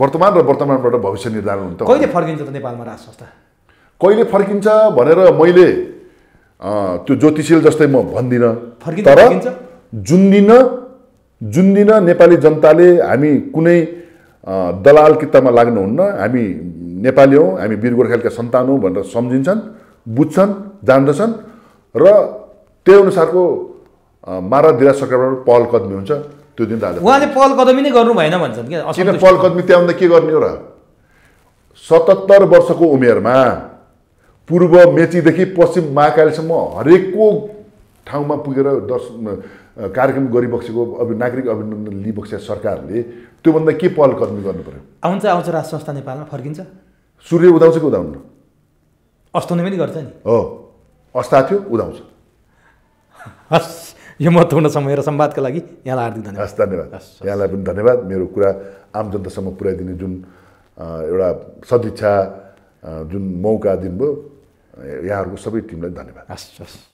वर्तमान र वर्तमानबाट भविष्य निर्धारण हुन्छ कहिले फर्किन्छ त नेपालमा राज संस्था कहिले फर्किन्छ भनेर मैले त्यो ज्योतिषील जस्तै म भन्दिनँ तर जुन दिन जुन दिन नेपाली जनताले हामी कुनै दलाल कित्तामा लाग्नुहुन्न हामी नेपाली हौ हामी वीर गोर्खालका सन्तान हौँ भनेर सम्झिन्छन् बुझ्छन् जान्दछन् र त्यही अनुसारको मारा दिरा सरकारबाट पहल कदमी हुन्छ त्यो दिन त उहाँले पहल कदमी नै गर्नु भएन भन्छन् किन पहल कदमी त्यहाँभन्दा के गर्ने हो र सतहत्तर वर्षको उमेरमा पूर्व मेचीदेखि पश्चिम महाकालीसम्म हरेकको ठाउँमा पुगेर दर्श कार्यक्रम गरिबक्सेको अब नागरिक अभिनन्दन लिइबक्सेको सरकारले त्योभन्दा के पहल कदमी गर्नु पर्यो आउँछ आउँछ राष्ट्र संस्था नेपालमा फर्किन्छ सूर्य उदाउँछ कि उदाउनु अस्ताउने पनि गर्छ नि हो अस्ता थियो उदाउँछ यो महत्त्वपूर्ण समय र संवादका लागि यहाँलाई हार्दिक धन्यवाद हस् धन्यवाद यहाँलाई पनि धन्यवाद मेरो कुरा आम जनतासम्म पुर्याइदिने जुन एउटा सदिच्छा जुन मौका दिनुभयो यहाँहरूको सबै टिमलाई धन्यवाद हस् हस्